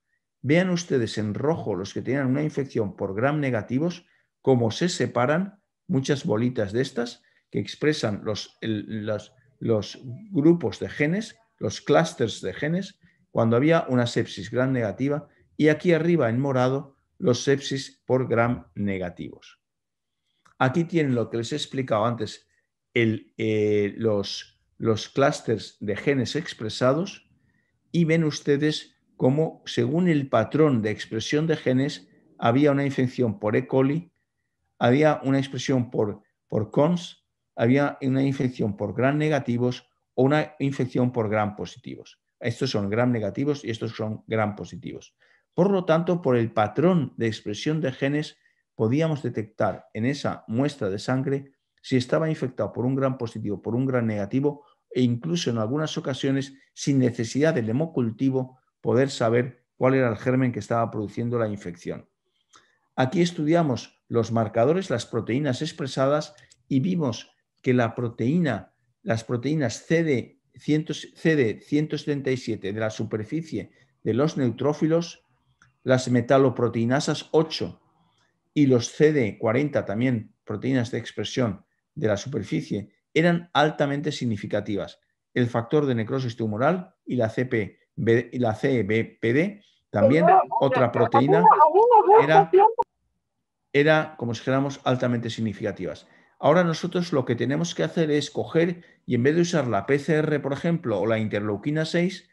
Vean ustedes en rojo los que tenían una infección por gram negativos, cómo se separan muchas bolitas de estas que expresan los, los, los grupos de genes, los clústeres de genes, cuando había una sepsis gram negativa. Y aquí arriba, en morado, los sepsis por gram negativos. Aquí tienen lo que les he explicado antes, eh, los, clústeres de genes expresados y ven ustedes cómo, según el patrón de expresión de genes, había una infección por E. coli, había una expresión por, por CONS, había una infección por gram negativos o una infección por gram positivos. Estos son gram negativos y estos son gram positivos. Por lo tanto, por el patrón de expresión de genes, podíamos detectar en esa muestra de sangre si estaba infectado por un gran positivo, por un gran negativo e incluso en algunas ocasiones, sin necesidad del hemocultivo, poder saber cuál era el germen que estaba produciendo la infección. Aquí estudiamos los marcadores, las proteínas expresadas y vimos que la proteína, las proteínas CD, CD 177 de la superficie de los neutrófilos las metaloproteinasas 8 y los CD40 también, proteínas de expresión de la superficie, eran altamente significativas. El factor de necrosis tumoral y la, CPB, la CBPD, también otra proteína, era, como si altamente significativas. Ahora nosotros lo que tenemos que hacer es coger y en vez de usar la PCR, por ejemplo, o la interleuquina 6,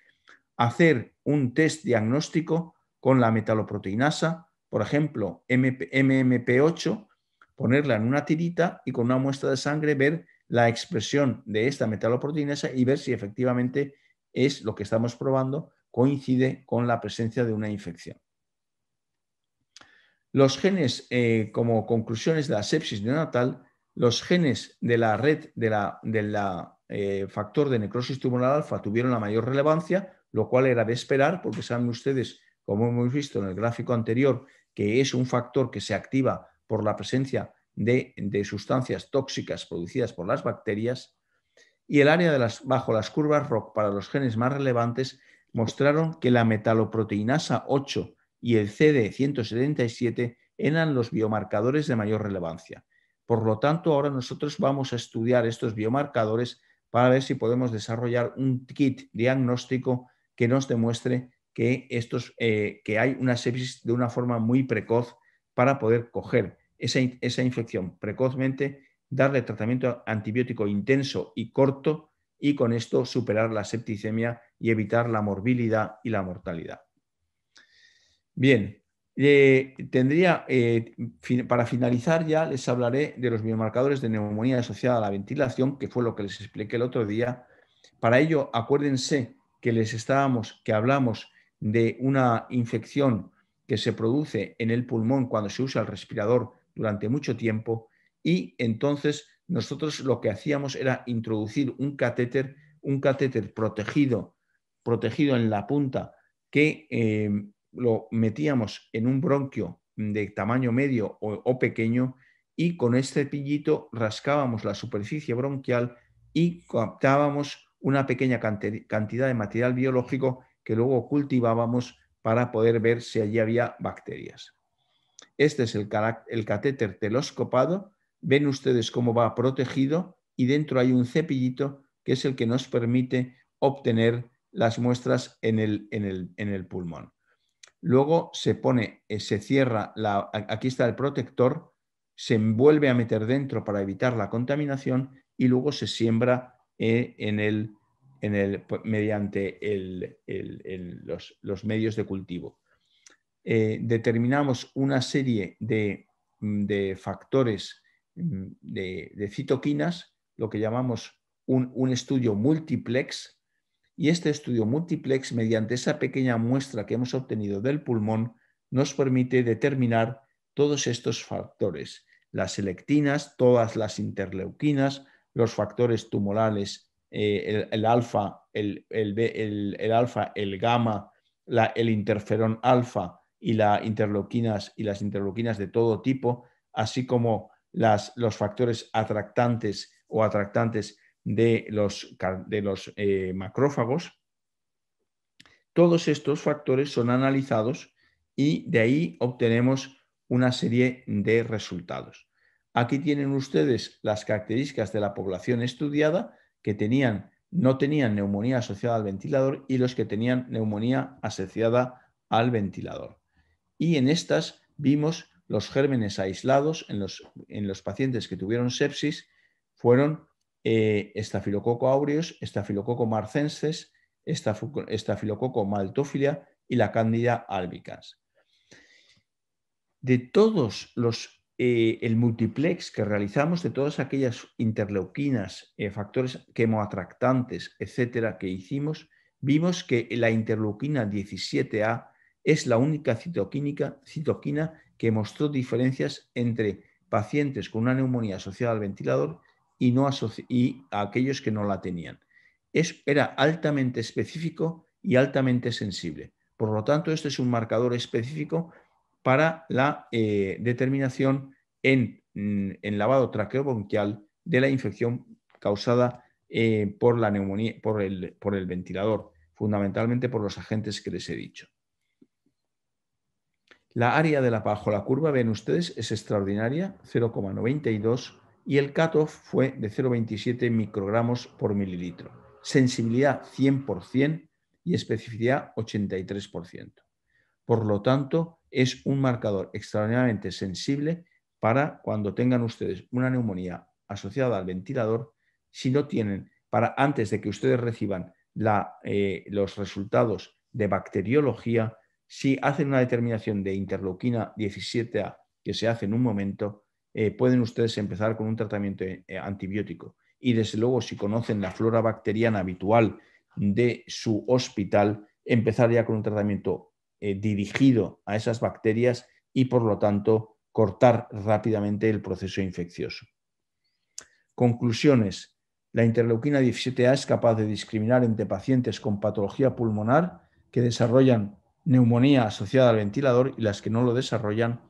hacer un test diagnóstico con la metaloproteinasa, por ejemplo, MMP8, ponerla en una tirita y con una muestra de sangre ver la expresión de esta metaloproteinasa y ver si efectivamente es lo que estamos probando, coincide con la presencia de una infección. Los genes, eh, como conclusiones de la sepsis neonatal, los genes de la red de la, eh, factor de necrosis tumoral alfa tuvieron la mayor relevancia, lo cual era de esperar, porque saben ustedes como hemos visto en el gráfico anterior, que es un factor que se activa por la presencia de, sustancias tóxicas producidas por las bacterias, y el área de las, bajo las curvas ROC para los genes más relevantes mostraron que la metaloproteinasa 8 y el CD177 eran los biomarcadores de mayor relevancia. Por lo tanto, ahora nosotros vamos a estudiar estos biomarcadores para ver si podemos desarrollar un kit diagnóstico que nos demuestre que, estos, eh, que hay una sepsis de una forma muy precoz para poder coger esa, infección precozmente, darle tratamiento antibiótico intenso y corto y con esto superar la septicemia y evitar la morbilidad y la mortalidad. Bien, eh, tendría, eh, para finalizar ya les hablaré de los biomarcadores de neumonía asociada a la ventilación, que fue lo que les expliqué el otro día. Para ello, acuérdense que les estábamos, que hablamos de una infección que se produce en el pulmón cuando se usa el respirador durante mucho tiempo y entonces nosotros lo que hacíamos era introducir un catéter, un catéter protegido, protegido en la punta, que eh, lo metíamos en un bronquio de tamaño medio o, pequeño y con este cepillito rascábamos la superficie bronquial y captábamos una pequeña cantidad de material biológico que luego cultivábamos para poder ver si allí había bacterias. Este es el, catéter telescopado. Ven ustedes cómo va protegido y dentro hay un cepillito que es el que nos permite obtener las muestras en el, pulmón. Luego se pone, eh, se cierra, aquí está el protector, se envuelve a meter dentro para evitar la contaminación y luego se siembra eh, en el en el, pues, mediante los, medios de cultivo. Eh, determinamos una serie de, mm, factores mm, de, citoquinas, lo que llamamos un, un estudio multiplex, y este estudio multiplex, mediante esa pequeña muestra que hemos obtenido del pulmón, nos permite determinar todos estos factores, las selectinas, todas las interleuquinas, los factores tumorales eh, el, alfa, el, el, alfa, el gamma, el interferón alfa y, y las interloquinas de todo tipo, así como las, los factores atractantes o atractantes de los, de los eh, macrófagos. Todos estos factores son analizados y de ahí obtenemos una serie de resultados. Aquí tienen ustedes las características de la población estudiada que tenían, no tenían neumonía asociada al ventilador y los que tenían neumonía asociada al ventilador. Y en estas vimos los gérmenes aislados en los, en los pacientes que tuvieron sepsis fueron estafilococo eh, aureus, estafilococo marcenses, estafilococo maltófilia y la cándida albicans. De todos los eh, el multiplex que realizamos de todas aquellas interleuquinas, eh, factores quemoatractantes, etcétera, que hicimos, vimos que la interleuquina 17A es la única citoquina que mostró diferencias entre pacientes con una neumonía asociada al ventilador y, no aquellos que no la tenían. era altamente específico y altamente sensible. Por lo tanto, este es un marcador específico para la eh, determinación en, mm, en, lavado traqueobronquial de la infección causada eh, por la neumonía, por el, ventilador, fundamentalmente por los agentes que les he dicho. La área de la bajo la curva, ven ustedes, es extraordinaria, 0,92 y el cutoff fue de 0,27 microgramos por mililitro. Sensibilidad 100% y especificidad 83%. Por lo tanto, es un marcador extraordinariamente sensible para cuando tengan ustedes una neumonía asociada al ventilador, si no tienen, para antes de que ustedes reciban la, eh, los resultados de bacteriología, si hacen una determinación de interleuquina 17A que se hace en un momento, eh, pueden ustedes empezar con un tratamiento eh, antibiótico. Y desde luego, si conocen la flora bacteriana habitual de su hospital, empezar ya con un tratamiento eh, dirigido a esas bacterias y por lo tanto cortar rápidamente el proceso infeccioso. Conclusiones. La interleuquina 17A es capaz de discriminar entre pacientes con patología pulmonar que desarrollan neumonía asociada al ventilador y las que no lo desarrollan.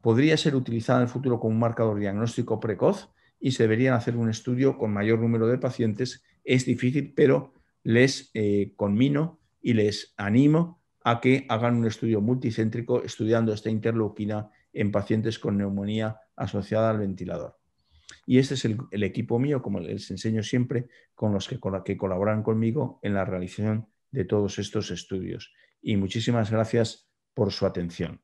Podría ser utilizada en el futuro como un marcador diagnóstico precoz y se debería hacer un estudio con mayor número de pacientes. Es difícil, pero les eh, conmino y les animo a que hagan un estudio multicéntrico estudiando esta interleuquina en pacientes con neumonía asociada al ventilador. Y este es el, equipo mío, como les enseño siempre, con los que, colaboran conmigo en la realización de todos estos estudios. Y muchísimas gracias por su atención.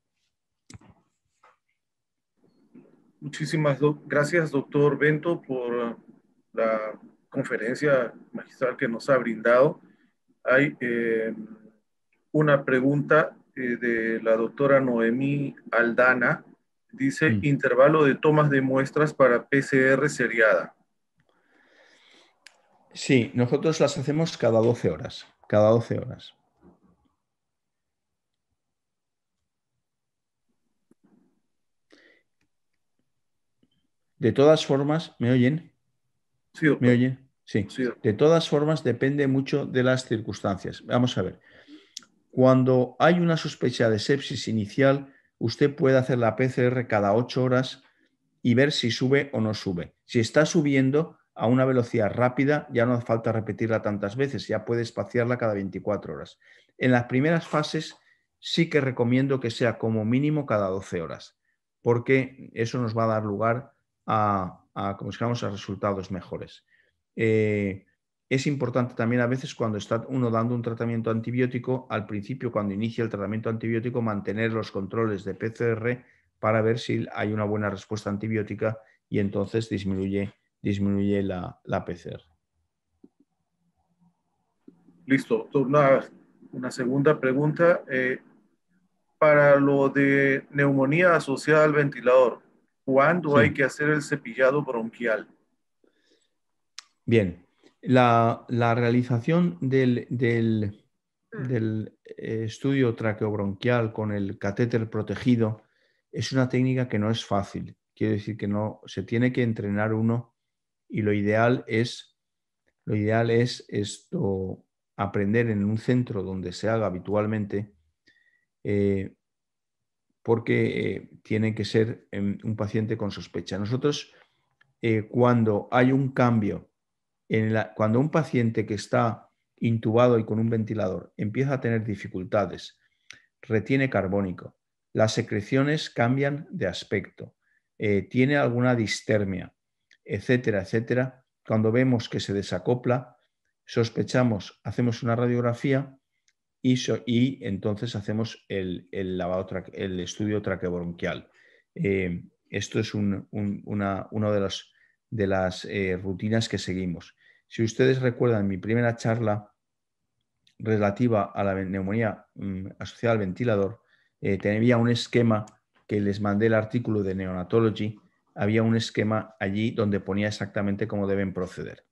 Muchísimas gracias, doctor Bento, por la conferencia magistral que nos ha brindado. Hay eh, una pregunta eh, de la doctora Noemí Aldana. Dice, mm. intervalo de tomas de muestras para PCR seriada. Sí, nosotros las hacemos cada 12 horas, cada 12 horas. De todas formas, ¿me oyen? Sí, ¿Me oyen? sí. De todas formas, depende mucho de las circunstancias. Vamos a ver. Cuando hay una sospecha de sepsis inicial, usted puede hacer la PCR cada 8 horas y ver si sube o no sube. Si está subiendo a una velocidad rápida, ya no hace falta repetirla tantas veces, ya puede espaciarla cada 24 horas. En las primeras fases sí que recomiendo que sea como mínimo cada 12 horas, porque eso nos va a dar lugar a, como a resultados mejores. Eh, es importante también a veces cuando está uno dando un tratamiento antibiótico, al principio cuando inicia el tratamiento antibiótico, mantener los controles de PCR para ver si hay una buena respuesta antibiótica y entonces disminuye, disminuye la, PCR. Listo. Una, una segunda pregunta. Eh, para lo de neumonía asociada al ventilador, ¿cuándo hay que hacer el cepillado bronquial? Bien, la, realización del, del, mm. eh, estudio traqueobronquial con el catéter protegido es una técnica que no es fácil. Quiero decir que no se tiene que entrenar uno y lo ideal es lo ideal es esto aprender en un centro donde se haga habitualmente eh, porque eh, tiene que ser em, un paciente con sospecha. Nosotros cuando hay un cambio cuando un paciente que está intubado y con un ventilador empieza a tener dificultades, retiene carbónico, las secreciones cambian de aspecto, eh, tiene alguna distermia, etcétera, etcétera, cuando vemos que se desacopla, sospechamos, hacemos una radiografía y, entonces hacemos el, el estudio traqueobronquial. Eh, esto es una, uno de los de las eh, rutinas que seguimos. Si ustedes recuerdan mi primera charla relativa a la neumonía mm, asociada al ventilador, eh, tenía un esquema que les mandé el artículo de Neonatology, había un esquema allí donde ponía exactamente cómo deben proceder.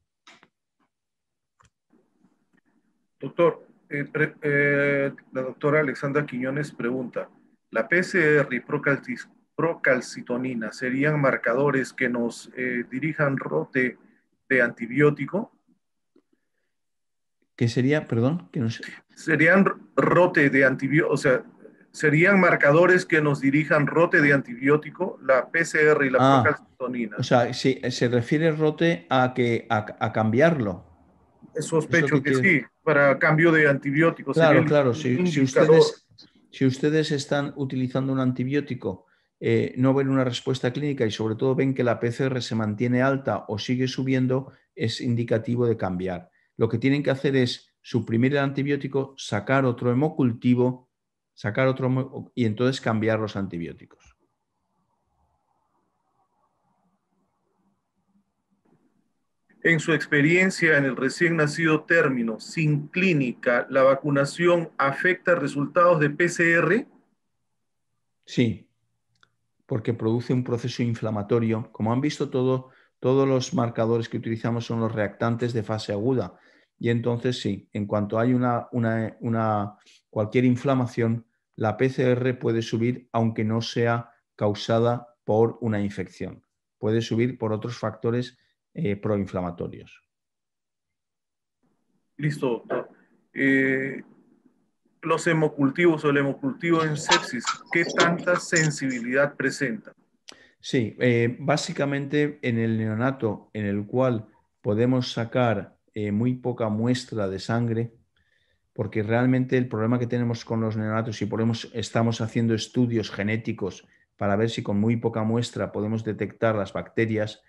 Doctor, eh, la doctora Alexandra Quiñones pregunta, ¿la PCR y procalcitonina. Serían marcadores que nos eh, dirijan rote de antibiótico. ¿Qué sería, perdón? Que Serían rote de antibiótico, o sea, serían marcadores que nos dirijan rote de antibiótico, la PCR y la ah, procalcitonina. O sea, se refiere rote a, que, a, cambiarlo. Sospecho que, sí, para cambio de antibióticos. Claro, claro, si, ustedes, si ustedes están utilizando un antibiótico eh, no ven una respuesta clínica y sobre todo ven que la PCR se mantiene alta o sigue subiendo, es indicativo de cambiar. Lo que tienen que hacer es suprimir el antibiótico, sacar otro hemocultivo, sacar otro y entonces cambiar los antibióticos. En su experiencia en el recién nacido término sin clínica, ¿la vacunación afecta resultados de PCR? Sí, porque produce un proceso inflamatorio. Como han visto, todo, todos los marcadores que utilizamos son los reactantes de fase aguda. Y entonces sí, en cuanto hay una, cualquier inflamación, la PCR puede subir aunque no sea causada por una infección. Puede subir por otros factores eh, proinflamatorios. Listo, los hemocultivos o el hemocultivo en sepsis, ¿qué tanta sensibilidad presenta? Sí, eh, básicamente en el neonato en el cual podemos sacar eh, muy poca muestra de sangre, porque realmente el problema que tenemos con los neonatos, y podemos, estamos haciendo estudios genéticos para ver si con muy poca muestra podemos detectar las bacterias,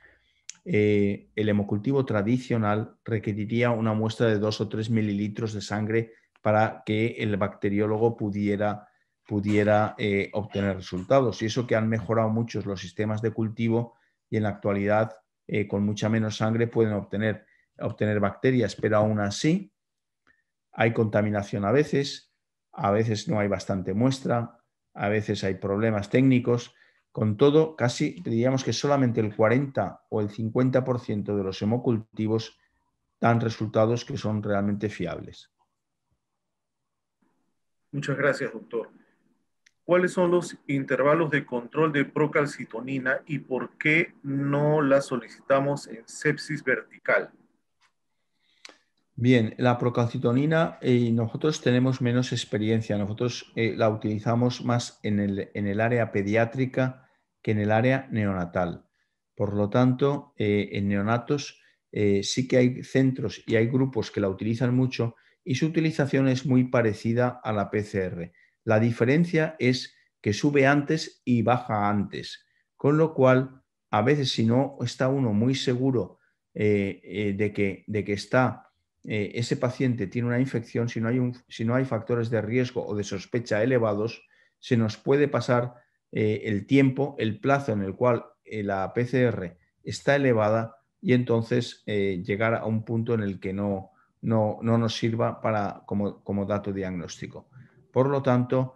eh, el hemocultivo tradicional requeriría una muestra de 2 o 3 mililitros de sangre para que el bacteriólogo pudiera, eh, obtener resultados. Y eso que han mejorado muchos los sistemas de cultivo y en la actualidad eh, con mucha menos sangre pueden obtener, obtener bacterias, pero aún así hay contaminación a veces, a veces no hay bastante muestra, a veces hay problemas técnicos. Con todo, casi diríamos que solamente el 40 o el 50% de los hemocultivos dan resultados que son realmente fiables. Muchas gracias, doctor. ¿Cuáles son los intervalos de control de procalcitonina y por qué no la solicitamos en sepsis vertical? Bien, la procalcitonina eh, nosotros tenemos menos experiencia, nosotros eh, la utilizamos más en el, área pediátrica que en el área neonatal. Por lo tanto, eh, en neonatos sí que hay centros y hay grupos que la utilizan mucho, y su utilización es muy parecida a la PCR. La diferencia es que sube antes y baja antes, con lo cual a veces si no está uno muy seguro eh, eh, de, que, de, que, está eh, ese paciente tiene una infección, si no, hay un, si no hay factores de riesgo o de sospecha elevados, se nos puede pasar el tiempo, el plazo en el cual la PCR está elevada y entonces llegar a un punto en el que no, no, nos sirva para, como, dato diagnóstico. Por lo tanto,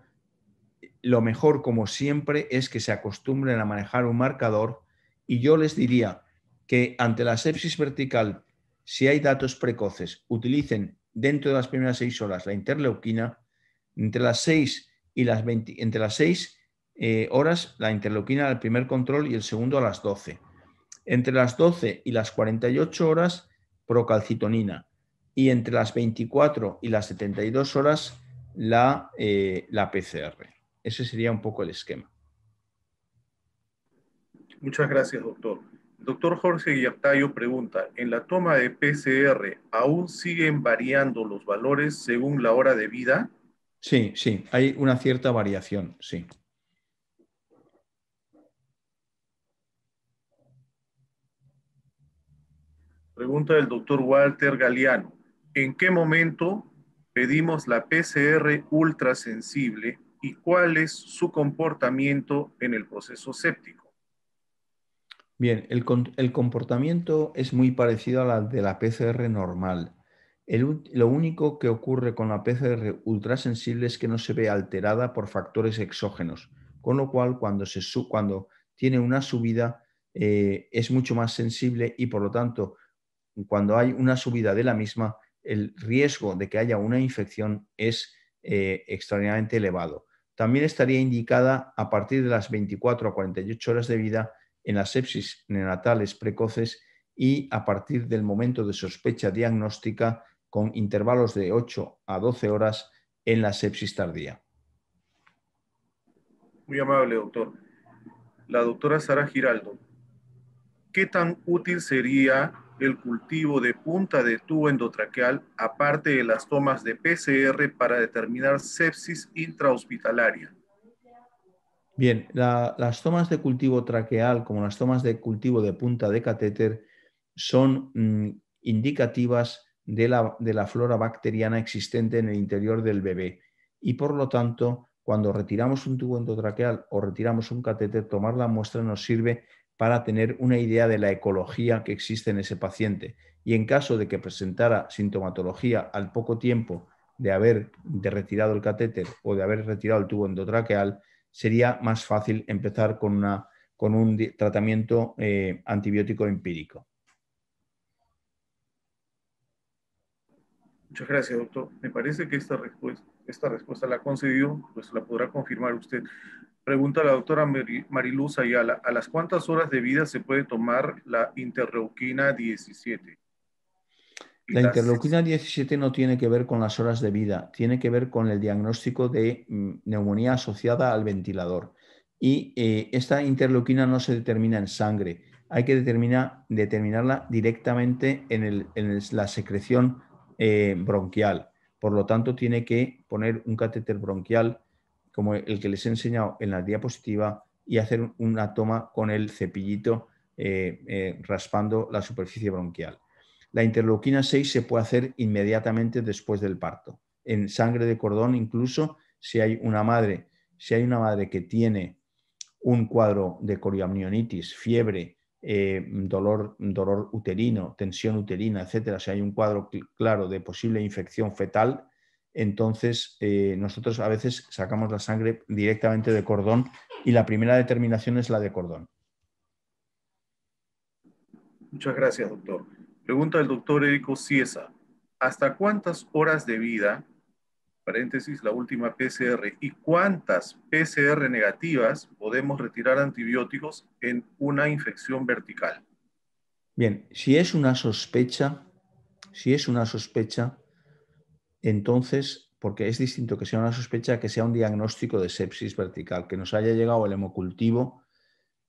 lo mejor, como siempre, es que se acostumbren a manejar un marcador y yo les diría que ante la sepsis vertical, si hay datos precoces, utilicen dentro de las primeras seis horas la interleuquina, entre las seis y las entre las seis eh, horas la interleuquina al primer control y el segundo a las 12. Entre las 12 y las 48 horas, procalcitonina y entre las 24 y las 72 horas la, eh, la PCR. Ese sería un poco el esquema. Muchas gracias, doctor. Doctor Jorge guillartayo pregunta, ¿en la toma de PCR aún siguen variando los valores según la hora de vida? Sí, sí, hay una cierta variación, sí. Pregunta del doctor Walter Galeano en qué momento pedimos la PCR ultrasensible y cuál es su comportamiento en el proceso séptico. Bien, el, comportamiento es muy parecido a la de la PCR normal. lo único que ocurre con la PCR ultrasensible es que no se ve alterada por factores exógenos, con lo cual cuando, se, cuando tiene una subida eh, es mucho más sensible y por lo tanto cuando hay una subida de la misma el riesgo de que haya una infección es eh, extraordinariamente elevado. También estaría indicada a partir de las 24 a 48 horas de vida en las sepsis neonatales precoces y a partir del momento de sospecha diagnóstica con intervalos de 8 a 12 horas en la sepsis tardía. Muy amable, doctor. La doctora Sara Giraldo, ¿qué tan útil sería el cultivo de punta de tubo endotraqueal, aparte de las tomas de PCR para determinar sepsis intrahospitalaria. Bien, las tomas de cultivo traqueal, como las tomas de cultivo de punta de catéter, son mm, indicativas de la, de la flora bacteriana existente en el interior del bebé y, por lo tanto, cuando retiramos un tubo endotraqueal o retiramos un catéter, tomar la muestra nos sirve para tener una idea de la ecología que existe en ese paciente y en caso de que presentara sintomatología al poco tiempo de haber de retirado el catéter o de haber retirado el tubo endotraqueal, sería más fácil empezar con, una, con un tratamiento eh, antibiótico empírico. Muchas gracias, doctor. Me parece que esta respuesta, esta respuesta la concedió, pues la podrá confirmar usted. Pregunta la doctora Mariluz Ayala, ¿a las cuántas horas de vida se puede tomar la interleuquina 17? La interleuquina 17 no tiene que ver con las horas de vida, tiene que ver con el diagnóstico de mm, neumonía asociada al ventilador. Y eh, esta interleuquina no se determina en sangre, hay que determinarla directamente en, la secreción eh, bronquial. Por lo tanto, tiene que poner un catéter bronquial como el que les he enseñado en la diapositiva y hacer una toma con el cepillito eh, eh, raspando la superficie bronquial. La interleuquina 6 se puede hacer inmediatamente después del parto. En sangre de cordón, incluso si hay una madre, si hay una madre que tiene un cuadro de coriamnionitis, fiebre, eh, dolor, dolor uterino, tensión uterina, etcétera, si hay un cuadro claro de posible infección fetal, entonces, eh, nosotros a veces sacamos la sangre directamente de cordón y la primera determinación es la de cordón. Muchas gracias, doctor. Pregunta del doctor Erico Ciesa. ¿Hasta cuántas horas de vida, paréntesis, la última PCR, y cuántas PCR negativas podemos retirar antibióticos en una infección vertical? Bien, si es una sospecha, si es una sospecha, entonces, porque es distinto que sea una sospecha que sea un diagnóstico de sepsis vertical, que nos haya llegado el hemocultivo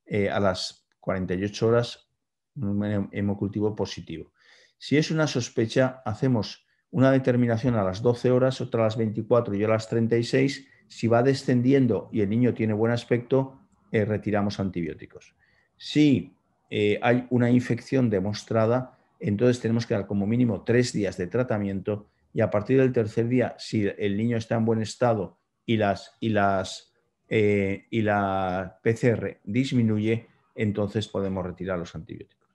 eh, a las 48 horas, un hemocultivo positivo. Si es una sospecha, hacemos una determinación a las 12 horas, otra a las 24 y a las 36. Si va descendiendo y el niño tiene buen aspecto, eh, retiramos antibióticos. Si eh, hay una infección demostrada, entonces tenemos que dar como mínimo tres días de tratamiento y a partir del tercer día, si el niño está en buen estado y las, y las eh, y la PCR disminuye, entonces podemos retirar los antibióticos.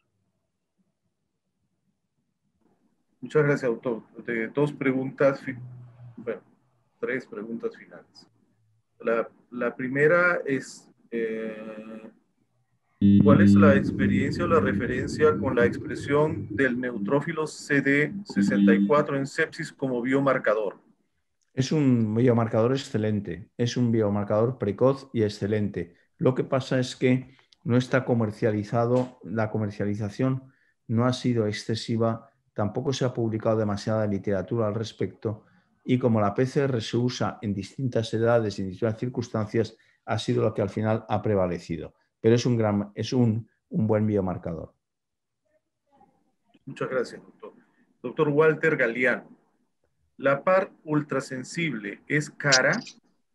Muchas gracias, doctor. dos preguntas, bueno, tres preguntas finales. La, la primera es, eh, ¿Cuál es la experiencia o la referencia con la expresión del neutrófilo CD64 en sepsis como biomarcador? Es un biomarcador excelente, es un biomarcador precoz y excelente. Lo que pasa es que no está comercializado, la comercialización no ha sido excesiva, tampoco se ha publicado demasiada literatura al respecto y como la PCR se usa en distintas edades y en distintas circunstancias, ha sido lo que al final ha prevalecido pero es un, gran, es un, buen biomarcador. Muchas gracias, doctor. Doctor Walter Galeano, ¿la par ultrasensible es cara?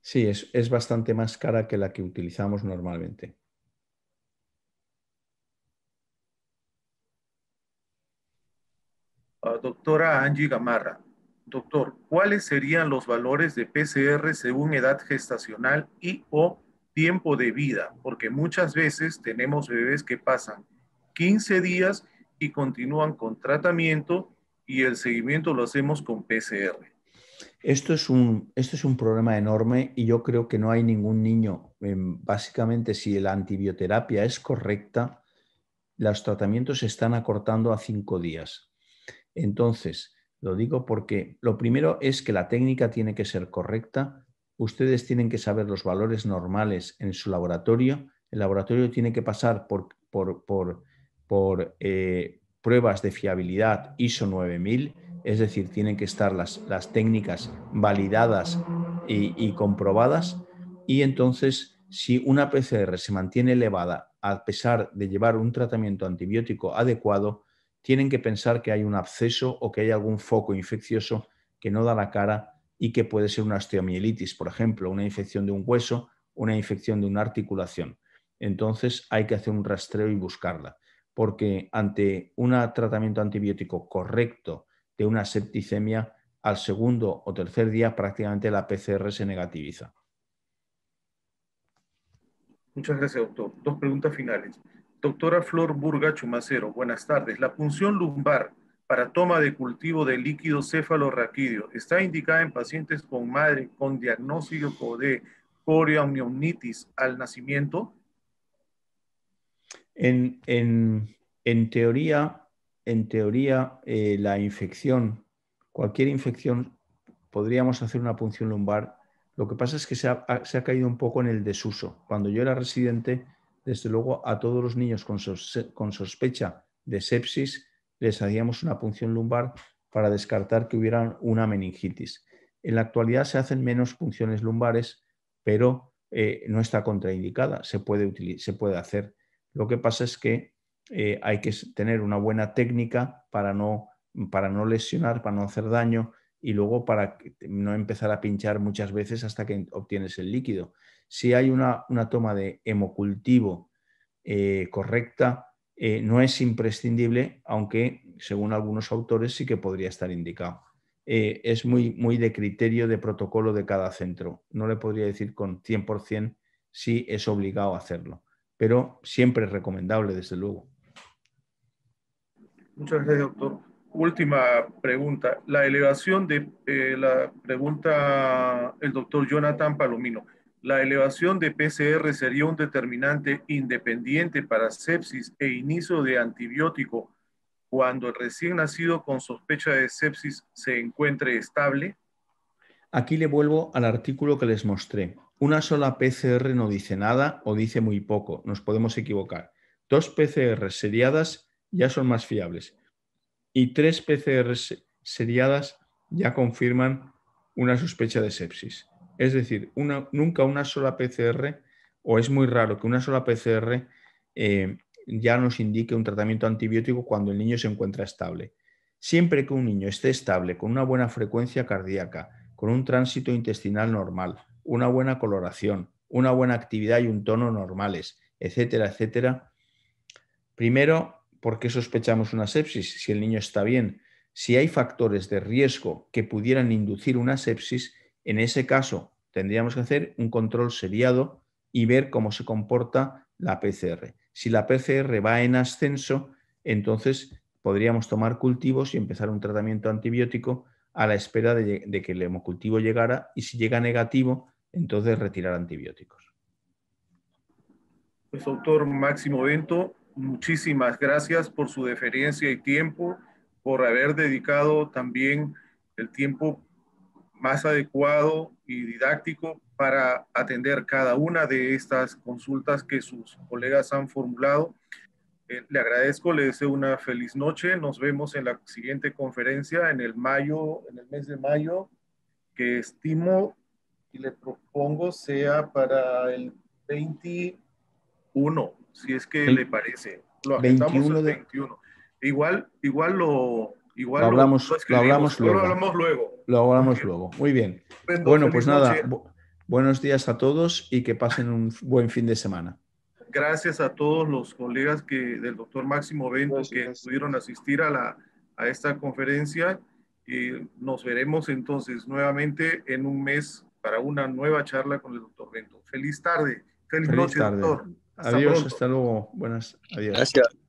Sí, es, es bastante más cara que la que utilizamos normalmente. Ah, doctora Angie Gamarra, doctor, ¿cuáles serían los valores de PCR según edad gestacional y o tiempo de vida, porque muchas veces tenemos bebés que pasan 15 días y continúan con tratamiento y el seguimiento lo hacemos con PCR. Esto es, un, esto es un problema enorme y yo creo que no hay ningún niño. Em, básicamente, si la antibioterapia es correcta, los tratamientos se están acortando a 5 días. Entonces, lo digo porque lo primero es que la técnica tiene que ser correcta, ustedes tienen que saber los valores normales en su laboratorio. El laboratorio tiene que pasar por, eh, pruebas de fiabilidad ISO 9000, es decir, tienen que estar las, técnicas validadas y, y, comprobadas. Y entonces, si una PCR se mantiene elevada a pesar de llevar un tratamiento antibiótico adecuado, tienen que pensar que hay un absceso o que hay algún foco infeccioso que no da la cara y que puede ser una osteomielitis, por ejemplo, una infección de un hueso, una infección de una articulación. Entonces hay que hacer un rastreo y buscarla, porque ante un tratamiento antibiótico correcto de una septicemia, al segundo o tercer día prácticamente la PCR se negativiza. Muchas gracias, doctor. Dos preguntas finales. Doctora Flor Burga Chumacero, buenas tardes. La punción lumbar para toma de cultivo de líquido cefalorraquídeo. Está indicada en pacientes con madre con diagnóstico de corioamnionitis al nacimiento. En, teoría, en teoría eh, la infección, cualquier infección, podríamos hacer una punción lumbar. Lo que pasa es que se ha, caído un poco en el desuso. Cuando yo era residente, desde luego a todos los niños con, con sospecha de sepsis, les hacíamos una punción lumbar para descartar que hubiera una meningitis. En la actualidad se hacen menos punciones lumbares, pero eh, no está contraindicada, se puede, se puede, hacer. Lo que pasa es que eh, hay que tener una buena técnica para no, para no lesionar, para no hacer daño y luego para no empezar a pinchar muchas veces hasta que obtienes el líquido. Si hay una, toma de hemocultivo eh, correcta, eh, no es imprescindible, aunque según algunos autores sí que podría estar indicado. Eh, es muy, muy de criterio de protocolo de cada centro. No le podría decir con 100% si es obligado a hacerlo, pero siempre es recomendable, desde luego. Muchas gracias, doctor. Última pregunta. La elevación de eh, la pregunta el doctor Jonathan Palomino. La elevación de PCR sería un determinante independiente para sepsis e inicio de antibiótico cuando el recién nacido con sospecha de sepsis se encuentre estable? Aquí le vuelvo al artículo que les mostré. Una sola PCR no dice nada o dice muy poco, nos podemos equivocar. Dos PCR seriadas ya son más fiables y tres PCR seriadas ya confirman una sospecha de sepsis. Es decir, nunca una sola PCR, o es muy raro que una sola PCR eh, ya nos indique un tratamiento antibiótico cuando el niño se encuentra estable. Siempre que un niño esté estable, con una buena frecuencia cardíaca, con un tránsito intestinal normal, una buena coloración, una buena actividad y un tono normales, etcétera, etcétera. Primero, ¿por qué sospechamos una sepsis si el niño está bien? Si hay factores de riesgo que pudieran inducir una sepsis, en ese caso, tendríamos que hacer un control seriado y ver cómo se comporta la PCR. Si la PCR va en ascenso, entonces podríamos tomar cultivos y empezar un tratamiento antibiótico a la espera de, que el hemocultivo llegara y si llega negativo, entonces retirar antibióticos. Pues doctor Máximo Vento, muchísimas gracias por su deferencia y tiempo, por haber dedicado también el tiempo más adecuado y didáctico para atender cada una de estas consultas que sus colegas han formulado. Eh, le agradezco, le deseo una feliz noche. Nos vemos en la siguiente conferencia en el mayo, en el mes de mayo, que estimo y le propongo sea para el 21, si es que le parece. Lo agendamos el 21. Igual, igual lo, Igual lo hablamos, lo, hablamos luego. Lo hablamos luego. Lo hablamos luego. Muy bien. bueno, pues nada, buenos días a todos y que pasen un buen fin de semana. Gracias a todos los colegas que, del doctor Máximo Bento que pudieron asistir a, la, a esta conferencia. Y nos veremos entonces nuevamente en un mes para una nueva charla con el doctor Bento. Feliz tarde. Feliz, noche, doctor. adiós, hasta luego. Buenas, adiós. Gracias.